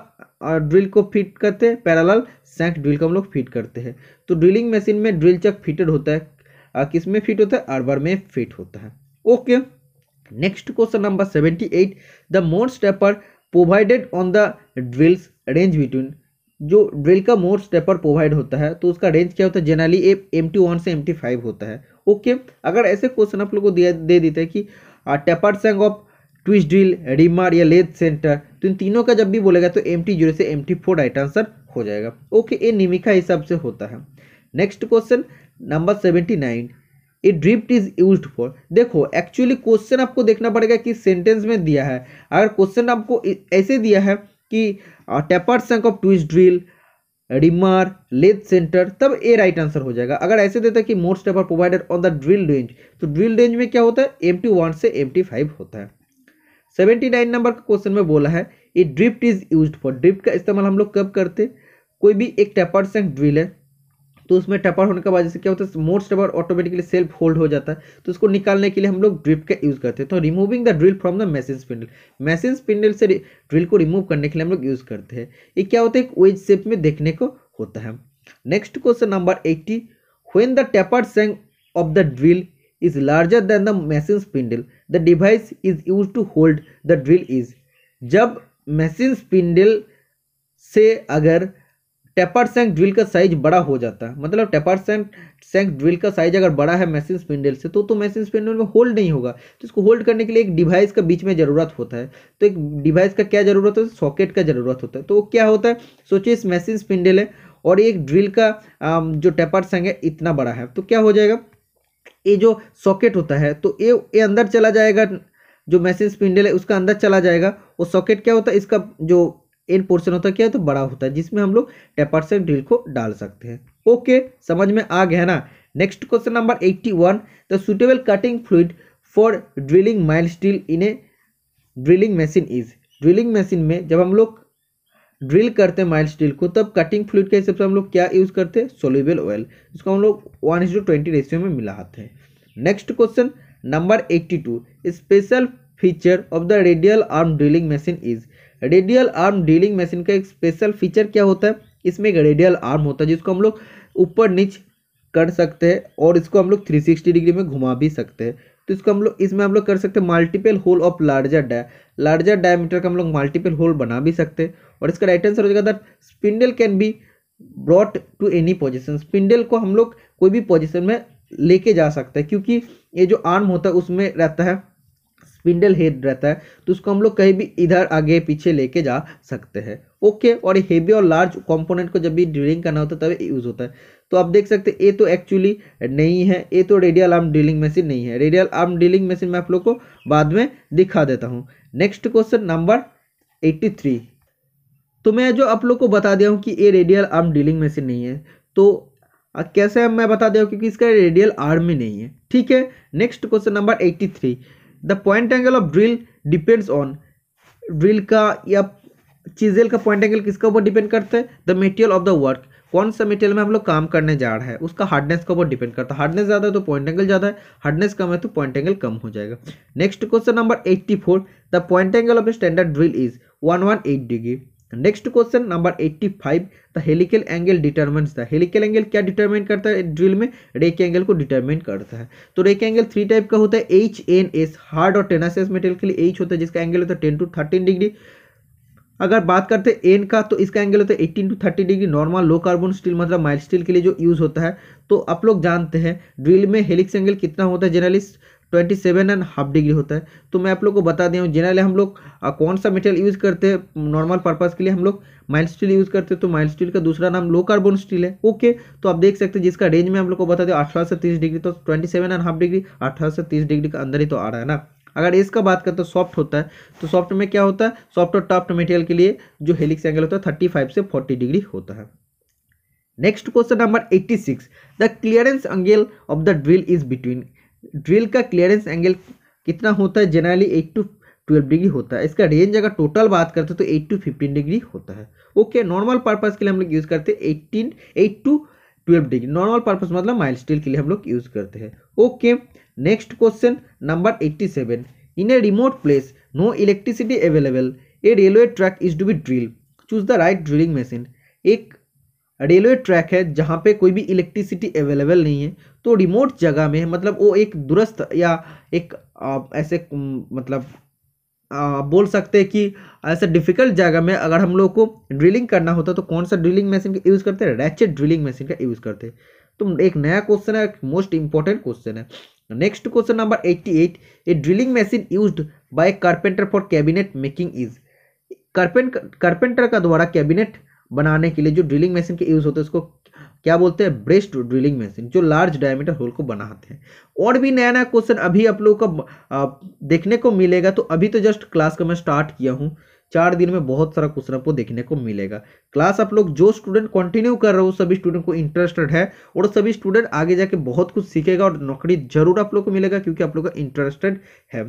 ड्रिल को फिट करते हैं पैरालल सैंक ड्रिल को हम लोग फिट करते हैं तो ड्रिलिंग मशीन में ड्रिल चक फिटेड होता है किस में फिट होता है अरबर में फिट होता है okay next question number seventy eight the morse taper provided on the drills range between जो ड्रिल का मोर स्टेपर प्रोवाइड होता है तो उसका रेंज क्या होता है generally a M T one से एम टी फाइव होता है ओके अगर ऐसे क्वेश्चन आप लोग को दिया दे देते हैं कि taper shank of twist drill reamer या लेथ सेंटर तो इन तीनों का जब भी बोलेगा तो एम टी जीरो से M T four right answer हो जाएगा ओके ये निमिका हिसाब से होता है next question number seventy nine a drift is use for देखो एक्चुअली क्वेश्चन आपको देखना पड़ेगा कि सेंटेंस में दिया है अगर क्वेश्चन आपको ऐसे दिया है कि taper shank of twist drill reamer lathe centre तब ए राइट आंसर हो जाएगा अगर ऐसे देता है कि most taper provided on the drill range तो ड्रिल रेंज में क्या होता है एम टी वन से एम टी फाइव होता है सेवेंटी नाइन नंबर का क्वेश्चन में बोला है ये drift is use for drift का इस्तेमाल हम लोग कब करते कोई भी एक टेपर सेंट ड्रिल है तो उसमें टेपर होने की वजह से क्या होता है most taper automatically self hold हो जाता है तो उसको निकालने के लिए हम लोग ड्रिप का यूज़ करते हैं तो removing the drill from the machine spindle machine spindle से ड्रिल को रिमूव करने के लिए हम लोग यूज़ करते हैं ये क्या होता है एक वेज शेप में देखने को होता है next question number eighty when the taper shank of the drill is larger than the machine spindle, the device is used to hold the drill is. जब मशीन स्पिंडल से अगर टेपर सेंक drill का साइज बड़ा हो जाता है मतलब टेपर सेंक सेंक ड्रिल का साइज अगर बड़ा है मशीन स्पिंडल से तो तो मशीन स्पिंडल में होल्ड नहीं होगा तो इसको होल्ड करने के लिए एक डिवाइस का बीच में ज़रूरत होता है तो एक डिवाइस का क्या ज़रूरत होता है सॉकेट का ज़रूरत होता है तो क्या होता है सोचिए इस मशीन स्पिंडल है और एक ड्रिल का जो टेपर सैंक है इतना बड़ा है तो क्या हो जाएगा ये जो सॉकेट होता है तो ये ये अंदर चला जाएगा जो मशीन स्पिंडल है उसका अंदर चला जाएगा वो सॉकेट क्या होता है इसका जो एन पोर्शन होता है क्या है तो बड़ा होता है जिसमें हम लोग टेपर ड्रिल को डाल सकते हैं ओके समझ में आ गया ना next question number eighty one the suitable cutting fluid for drilling mild steel in a drilling machine is drilling machine में जब हम लोग ड्रिल करते हैं माइल स्टील को तब कटिंग फ्लूड के हिसाब से हम लोग क्या यूज़ करते हैं सोल्यूबल ऑयल इसको हम लोग one is to twenty ratio में मिलाते हैं next question number eighty two special feature of the radial arm drilling machine is radial arm drilling machine का एक स्पेशल फीचर क्या होता है इसमें एक रेडियल आर्म होता है जिसको हम लोग ऊपर नीच कर सकते हैं और इसको हम लोग सिक्सटी डिग्री में घुमा भी सकते हैं तो इसको हम लोग इसमें हम लोग कर सकते हैं multiple hole of larger dia larger diameter का हम लोग मल्टीपल होल बना भी सकते हैं और इसका राइट आंसर हो जाएगा that spindle can be brought to any position spindle को हम लोग कोई भी पोजिशन में लेके जा सकते हैं क्योंकि ये जो आर्म होता है उसमें रहता है स्पिंडल हेड रहता है तो उसको हम लोग कहीं भी इधर आगे पीछे लेके जा सकते हैं ओके और ये हेवी और लार्ज कंपोनेंट को जब भी ड्रिलिंग करना होता है तब यूज़ होता है तो आप देख सकते हैं ये तो एक्चुअली नहीं है ये तो रेडियल आर्म ड्रिलिंग मशीन नहीं है रेडियल आर्म ड्रिलिंग मशीन मैं आप लोग को बाद में दिखा देता हूँ नेक्स्ट क्वेश्चन नंबर एट्टी तो मैं जो आप लोग को बता दिया हूँ कि ये रेडियल आर्म ड्रिलिंग मशीन नहीं है तो कैसे मैं बता हूँ क्योंकि इसका रेडियल आर्म ही नहीं है ठीक है next question number eighty three the point angle of drill depends on drill का या चीजेल का पॉइंट एंगल किसके ऊपर डिपेंड करता है the material of the work कौन सा मेटेरियल में हम लोग काम करने जा रहा है उसका हार्डनेस के ऊपर डिपेंड करता है हार्डनेस ज़्यादा है तो पॉइंट एंगल ज़्यादा है हार्डनेस कम है तो पॉइंट एंगल कम हो जाएगा next question number eighty four the point angle of standard drill is one one eight degree next question number 85 the helical angle determines the helical angle क्या determine करता है ड्रिल में rake angle को determine करता है तो rake angle three type का होता है एच एन एस हार्ड और टेनासियस मेटेरियल के लिए एच होता है जिसका एंगल होता है टेन टू थर्टीन डिग्री अगर बात करते हैं एन का तो इसका एंगल होता है eighteen to thirty degree normal low carbon steel मतलब माइल स्टील के लिए जो यूज़ होता है तो आप लोग जानते हैं ड्रिल में हेलिक्स एंगल कितना होता है generally twenty seven and half degree होता है तो मैं आप लोग को बता दिया हूँ जनरली हम लोग कौन सा मेटेरियल यूज़ करते हैं नॉर्मल पर्पज़ के लिए हम लोग माइल स्टील यूज़ करते हैं तो माइल स्टील का दूसरा नाम लो कार्बन स्टील है ओके तो आप देख सकते हैं जिसका रेंज में हम लोग को बता दें अठारह से तीस डिग्री तो twenty seven and half degree अठारह से तीस डिग्री के अंदर ही तो आ रहा है ना अगर इसका बात करते तो सॉफ्ट होता है तो सॉफ्ट में क्या होता है सॉफ्ट और टफ्ट मेटेरियल के लिए जो हेलिक्स एंगल होता है थर्टी फाइव से फोर्टी डिग्री होता है next question number eighty six the clearance angle of the drill is between drill का क्लियरेंस एंगल कितना होता है generally eight to twelve degree होता है इसका रेंज अगर टोटल बात करते हैं तो एट टू फिफ्टीन डिग्री होता है ओके नॉर्मल पर्पज़ के लिए हम लोग यूज़ करते हैं eighteen eight to twelve degree normal purpose मतलब माइल स्टील के लिए हम लोग यूज़ करते हैं okay next question number eighty seven in a remote place no electricity available a railway track is to be drill choose the right drilling machine एक railway track है जहाँ पे कोई भी इलेक्ट्रिसिटी अवेलेबल नहीं है तो रिमोट जगह में मतलब वो एक दुरुस्त या एक आ, ऐसे मतलब आ, बोल सकते हैं कि ऐसे डिफिकल्ट जगह में अगर हम लोग को ड्रिलिंग करना होता तो कौन सा ड्रिलिंग मशीन का यूज़ करते हैं रैचेट ड्रिलिंग मशीन का यूज़ करते हैं तो एक नया क्वेश्चन है मोस्ट इंपॉर्टेंट क्वेश्चन है next question number eighty eight a drilling machine use by carpenter for cabinet making is carpenter का द्वारा कैबिनेट बनाने के लिए जो ड्रिलिंग मशीन के यूज़ होते हैं उसको क्या बोलते हैं ब्रेस्ट ड्रिलिंग मशीन जो लार्ज डायमीटर होल को बनाते हैं और भी नया नया क्वेश्चन अभी आप लोगों का देखने को मिलेगा तो अभी तो जस्ट क्लास का मैं स्टार्ट किया हूँ चार दिन में बहुत सारा क्वेश्चन आपको देखने को मिलेगा क्लास आप लोग जो स्टूडेंट कंटिन्यू कर रहे हो सभी स्टूडेंट को इंटरेस्टेड है और सभी स्टूडेंट आगे जाके बहुत कुछ सीखेगा और नौकरी जरूर आप लोग को मिलेगा क्योंकि आप लोग का इंटरेस्टेड है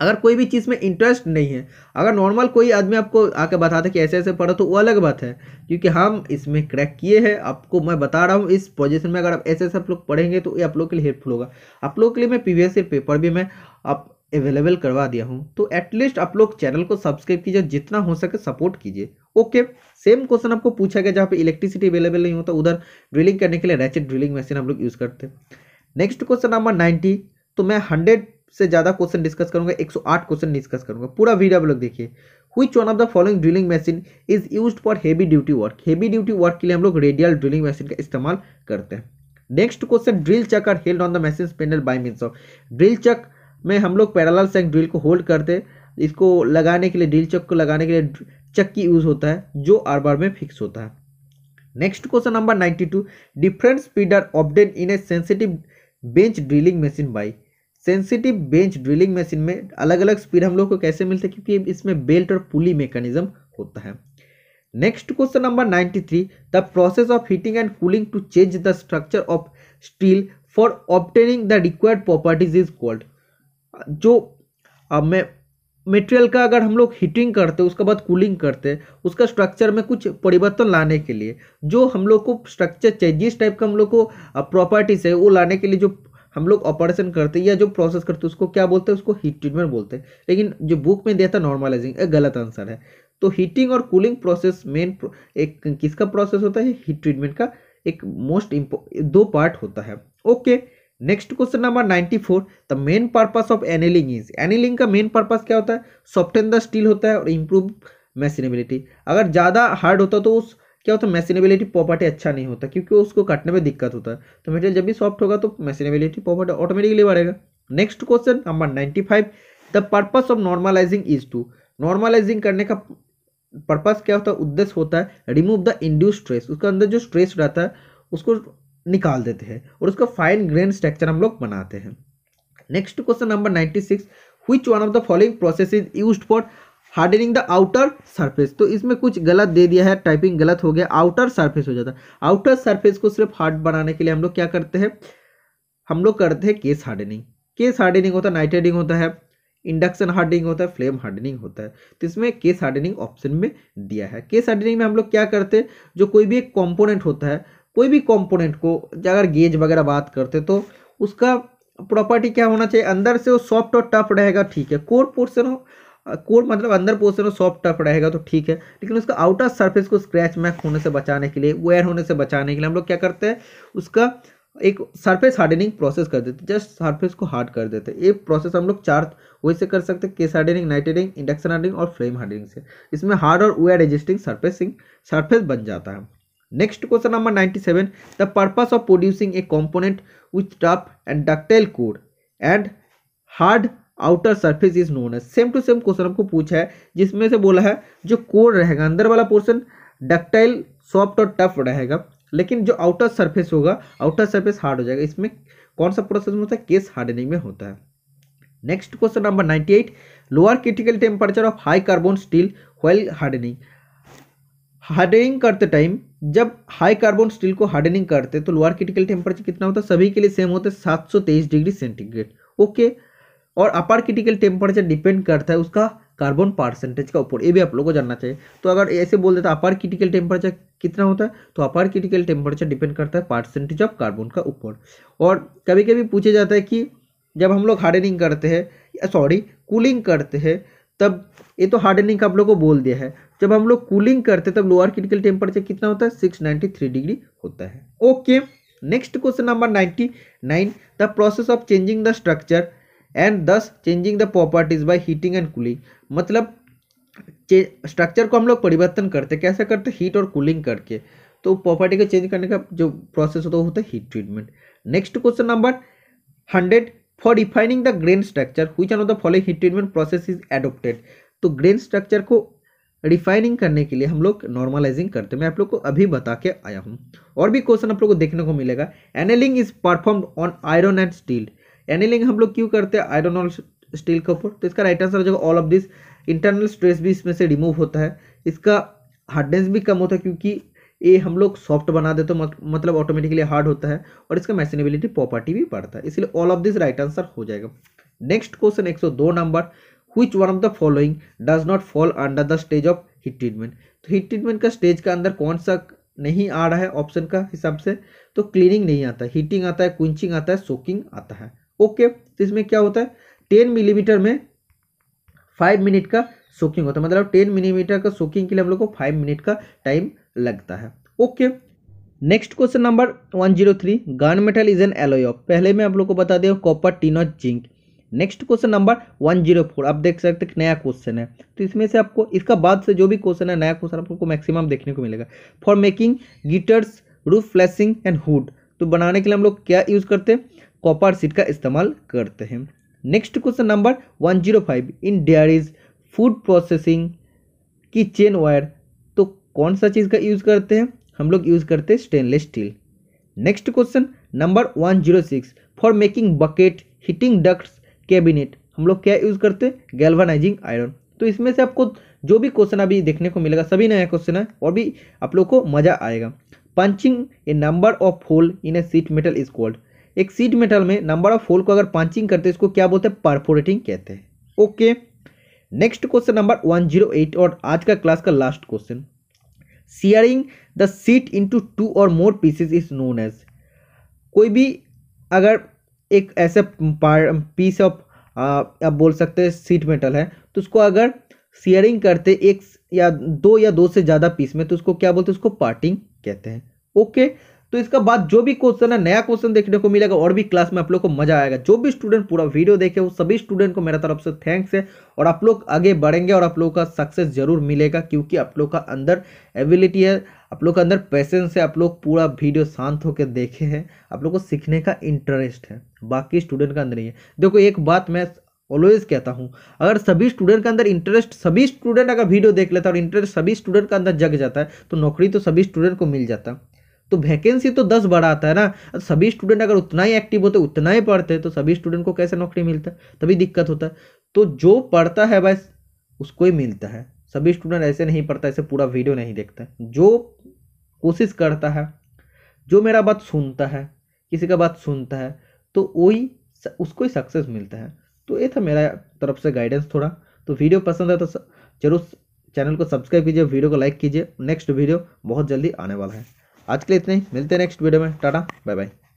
अगर कोई भी चीज़ में इंटरेस्ट नहीं है अगर नॉर्मल कोई आदमी आपको आके बताता कि ऐसे ऐसे पढ़ो तो वो अलग बात है क्योंकि हम इसमें क्रैक किए हैं आपको मैं बता रहा हूँ इस पोजीशन में अगर आप ऐसे ऐसे आप लोग पढ़ेंगे तो ये आप लोग के लिए हेल्पफुल होगा आप लोग के लिए मैं पी पेपर भी मैं आप अवेलेबल करवा दिया हूँ तो एटलीस्ट आप लोग चैनल को सब्सक्राइब कीजिए जितना हो सके सपोर्ट कीजिए ओके सेम क्वेश्चन आपको पूछा गया जहाँ पर इलेक्ट्रिसिटी अवेलेबल नहीं होता उधर ड्रिलिंग करने के लिए रैचेट ड्रिलिंग मशीन आप लोग यूज़ करते हैं नेक्स्ट क्वेश्चन नंबर नाइन्टी तो मैं हंड्रेड से ज़्यादा क्वेश्चन डिस्कस करूंगा 108 क्वेश्चन डिस्कस करूंगा पूरा वीडियो आप लोग देखिए which one of the following drilling machine is use for heavy duty work heavy duty work के लिए हम लोग रेडियल ड्रिलिंग मशीन का इस्तेमाल करते हैं next question drill chuck are held on the machine panel by means of drill chuck में हम लोग पैराल से ड्रिल को होल्ड करते इसको लगाने के लिए ड्रिल चक को लगाने के लिए चक की यूज होता है जो आर बार में फिक्स होता है next question number ninety two different speed are in a sensitive bench drilling machine by sensitive bench drilling machine में अलग अलग स्पीड हम लोग को कैसे मिलते हैं क्योंकि इसमें बेल्ट और पुली मेकानिज्म होता है next question number three the process of heating and cooling to change the structure of steel for obtaining the required properties is called जो मैं मेटेरियल का अगर हम लोग हीटिंग करते उसके बाद कूलिंग करते उसका स्ट्रक्चर में कुछ परिवर्तन लाने के लिए जो हम लोग को स्ट्रक्चर चेंजेस टाइप का हम लोग को प्रॉपर्टीज है वो लाने के लिए जो हम लोग ऑपरेशन करते या जो प्रोसेस करते उसको क्या बोलते हैं उसको हीट ट्रीटमेंट बोलते हैं लेकिन जो बुक में दिया था नॉर्मलाइजिंग एक गलत आंसर है तो हीटिंग और कूलिंग प्रोसेस मेन एक किसका प्रोसेस होता है हीट ट्रीटमेंट का एक मोस्ट दो पार्ट होता है okay next question number four the main purpose of annealing is annealing का मेन पर्पज़ क्या होता है एंड द स्टील होता है और इम्प्रूव मैसिनेबिलिटी अगर ज़्यादा हार्ड होता तो उस क्या होता है मैसिनेबिलिटी प्रॉपर्टी अच्छा नहीं होता क्योंकि उसको काटने में दिक्कत होता है तो मेटेरियल जब भी सॉफ्ट होगा तो मैसिनेबिलिटी प्रॉपर्टी ऑटोमेटिकली बढ़ेगा next question number ninety five the purpose of normalising is to normalising करने का पर्पज क्या होता है उद्देश्य होता है रिमूव द इंड्यूस स्ट्रेस उसके अंदर जो स्ट्रेस रहता है उसको निकाल देते हैं और उसका फाइन ग्रेन स्ट्रक्चर हम लोग बनाते हैं next question number ninety six which one of the following process is used for hardening the outer surface तो इसमें कुछ गलत दे दिया है टाइपिंग गलत हो गया आउटर सरफेस हो जाता है आउटर सरफेस को सिर्फ हार्ड बनाने के लिए हम लोग क्या करते हैं हम लोग करते हैं केस हार्डनिंग केस हार्डनिंग होता है नाइट्रेडिंग होता है इंडक्शन हार्डनिंग होता है फ्लेम हार्डनिंग होता है तो इसमें केस हार्डनिंग ऑप्शन में दिया है केस हार्डनिंग में हम लोग क्या करते हैं जो कोई भी एक कॉम्पोनेंट होता है कोई भी कॉम्पोनेंट को अगर गेज वगैरह बात करते तो उसका प्रॉपर्टी क्या होना चाहिए अंदर से वो सॉफ्ट और टफ रहेगा ठीक है कोर पोर्सन हो कोर मतलब अंदर पोर्सन में सॉफ्ट टफ रहेगा तो ठीक है लेकिन उसका आउटर सरफेस को स्क्रैच मैक होने से बचाने के लिए वेयर होने से बचाने के लिए हम लोग क्या करते हैं उसका एक सरफेस हार्डनिंग प्रोसेस कर देते जस्ट सरफेस को हार्ड कर देते ये प्रोसेस हम लोग चार वैसे कर सकते हैं case hardening nitriding induction hardening और फ्लेम हार्डनिंग से इसमें हार्ड और वेयर एजिस्टिंग सर्फेसिंग सर्फेस बन जाता है next question number ninety seven the purpose of producing a component with tough and ductile core and hard outer surface is known है same to same question हमको पूछा है जिसमें से बोला है जो कोर रहेगा अंदर वाला पोर्शन डक्टाइल सॉफ्ट और टफ रहेगा लेकिन जो आउटर सरफेस होगा आउटर सरफेस हार्ड हो जाएगा इसमें कौन सा प्रोसेस होता है केस हार्डनिंग में होता है next question number ninety eight lower critical temperature of high carbon steel well hardening hardening करते टाइम जब हाई कार्बन स्टील को हार्डनिंग करते तो लोअर क्रिटिकल टेम्परेचर कितना होता है सभी के लिए सेम होता है सात सौ तेईस डिग्री सेंटीग्रेड ओके okay, और अपर क्रिटिकल टेम्परेचर डिपेंड करता है उसका कार्बन परसेंटेज का ऊपर ये भी आप लोगों को जानना चाहिए तो अगर ऐसे बोल देता अपर क्रिटिकल टेम्परेचर कितना होता है तो अपर क्रिटिकल टेम्परेचर डिपेंड करता है परसेंटेज ऑफ कार्बन का ऊपर और कभी कभी पूछे जाता है कि जब हम लोग हार्डनिंग करते हैं सॉरी कूलिंग करते हैं तब ये तो हार्डनिंग का आप लोग को बोल दिया है जब हम लोग कूलिंग करते तब लोअर क्रिटिकल टेम्परेचर कितना होता है सिक्स नाइन्टी थ्री डिग्री होता है okay next question number ninety nine the process of changing the structure and thus changing the properties by heating and cooling मतलब स्ट्रक्चर को हम लोग परिवर्तन करते कैसे करते हीट और कूलिंग करके तो प्रॉपर्टी को चेंज करने का जो प्रोसेस होता है वो होता है heat treatment next question number hundred for refining the grain structure which one of the following heat treatment process is adopted तो ग्रेन स्ट्रक्चर को रिफाइनिंग करने के लिए हम लोग नॉर्मलाइजिंग करते हैं मैं आप लोग को अभी बता के आया हूँ और भी क्वेश्चन आप लोग को देखने को मिलेगा annealing is performed on iron and steel annealing हम लोग क्यों करते हैं आयरन और स्टील के ऊपर तो इसका राइट आंसर हो जाएगा all of this internal stress भी इसमें से रिमूव होता है इसका हार्डनेस भी कम होता है क्योंकि ये हम लोग सॉफ्ट बना देते तो मतलब ऑटोमेटिकली हार्ड होता है और इसका मैसेनेबिलिटी प्रॉपर्टी भी बढ़ता है इसलिए all of this right answer हो जाएगा नेक्स्ट क्वेश्चन एक सौ दो number which one of the following does not fall under the stage of heat treatment तो हीट ट्रीटमेंट का स्टेज का अंदर कौन सा नहीं आ रहा है ऑप्शन का हिसाब से तो क्लीनिंग नहीं आता हीटिंग आता है क्विंचिंग आता है सोकिंग आता है ओके तो इसमें क्या होता है टेन मिलीमीटर में फाइव मिनट का सोकिंग होता है मतलब टेन मिलीमीटर का सोकिंग के लिए हम लोग को फाइव मिनट का टाइम लगता है okay next question number one zero three gun metal is an alloy पहले मैं आप लोग को बता दें कॉपर टीन और zinc next question number one zero four आप देख सकते हैं नया क्वेश्चन है तो इसमें से आपको इसका बाद से जो भी क्वेश्चन है नया क्वेश्चन आपको मैक्सिमम देखने को मिलेगा for making gutters roof flashing and hood तो बनाने के लिए हम लोग क्या यूज़ करते हैं कॉपर सीट का इस्तेमाल करते हैं next question number one zero five in dairies food processing की चेन वायर तो कौन सा चीज़ का यूज़ करते हैं हम लोग यूज़ करते हैं stainless steel next question number one zero six for making bucket heating ducts cabinet हम लोग क्या यूज़ करते हैं गैल्वनाइजिंग आयरन तो इसमें से आपको जो भी क्वेश्चन अभी देखने को मिलेगा सभी नया क्वेश्चन है और भी आप लोग को मज़ा आएगा punching a number of hole in a sheet metal is called एक सीट मेटल में नंबर ऑफ होल को अगर पंचिंग करते हैं इसको क्या बोलते हैं परफोरेटिंग कहते हैं okay next question number one zero eight और आज का क्लास का last question shearing the sheet into two और more pieces is known as कोई भी अगर एक ऐसे पीस ऑफ आप बोल सकते हैं सीट मेटल है तो उसको अगर सियरिंग करते एक या दो या दो से ज़्यादा पीस में तो उसको क्या बोलते हैं उसको पार्टिंग कहते हैं ओके तो इसका बाद जो भी क्वेश्चन है नया क्वेश्चन देखने को मिलेगा और भी क्लास में आप लोग को मजा आएगा जो भी स्टूडेंट पूरा वीडियो देखे वो सभी स्टूडेंट को मेरा तरफ से थैंक्स है और आप लोग आगे बढ़ेंगे और आप लोगों का सक्सेस जरूर मिलेगा क्योंकि आप लोग का अंदर एबिलिटी है आप लोग का अंदर पैसेंस है आप लोग पूरा वीडियो शांत होकर देखे हैं आप लोग को सीखने का इंटरेस्ट है बाकी स्टूडेंट का अंदर नहीं है देखो एक बात मैं ऑलवेज कहता हूँ अगर सभी स्टूडेंट के अंदर इंटरेस्ट सभी स्टूडेंट अगर वीडियो देख लेता है और इंटरेस्ट सभी स्टूडेंट के अंदर जग जाता है तो नौकरी तो सभी स्टूडेंट को मिल जाता है तो वैकेंसी तो दस बढ़ाता है ना सभी स्टूडेंट अगर उतना ही एक्टिव होते उतना ही पढ़ते तो सभी स्टूडेंट को कैसे नौकरी मिलता तभी दिक्कत होता है तो जो पढ़ता है बस उसको ही मिलता है सभी स्टूडेंट ऐसे नहीं पढ़ता ऐसे पूरा वीडियो नहीं देखता जो कोशिश करता है जो मेरा बात सुनता है किसी का बात सुनता है तो वही उसको ही सक्सेस मिलता है तो ये था मेरा तरफ से गाइडेंस थोड़ा तो वीडियो पसंद है तो जरूर चैनल को सब्सक्राइब कीजिए वीडियो को लाइक कीजिए नेक्स्ट वीडियो बहुत जल्दी आने वाला है आज के लिए इतने ही मिलते हैं नेक्स्ट वीडियो में टाटा बाय बाय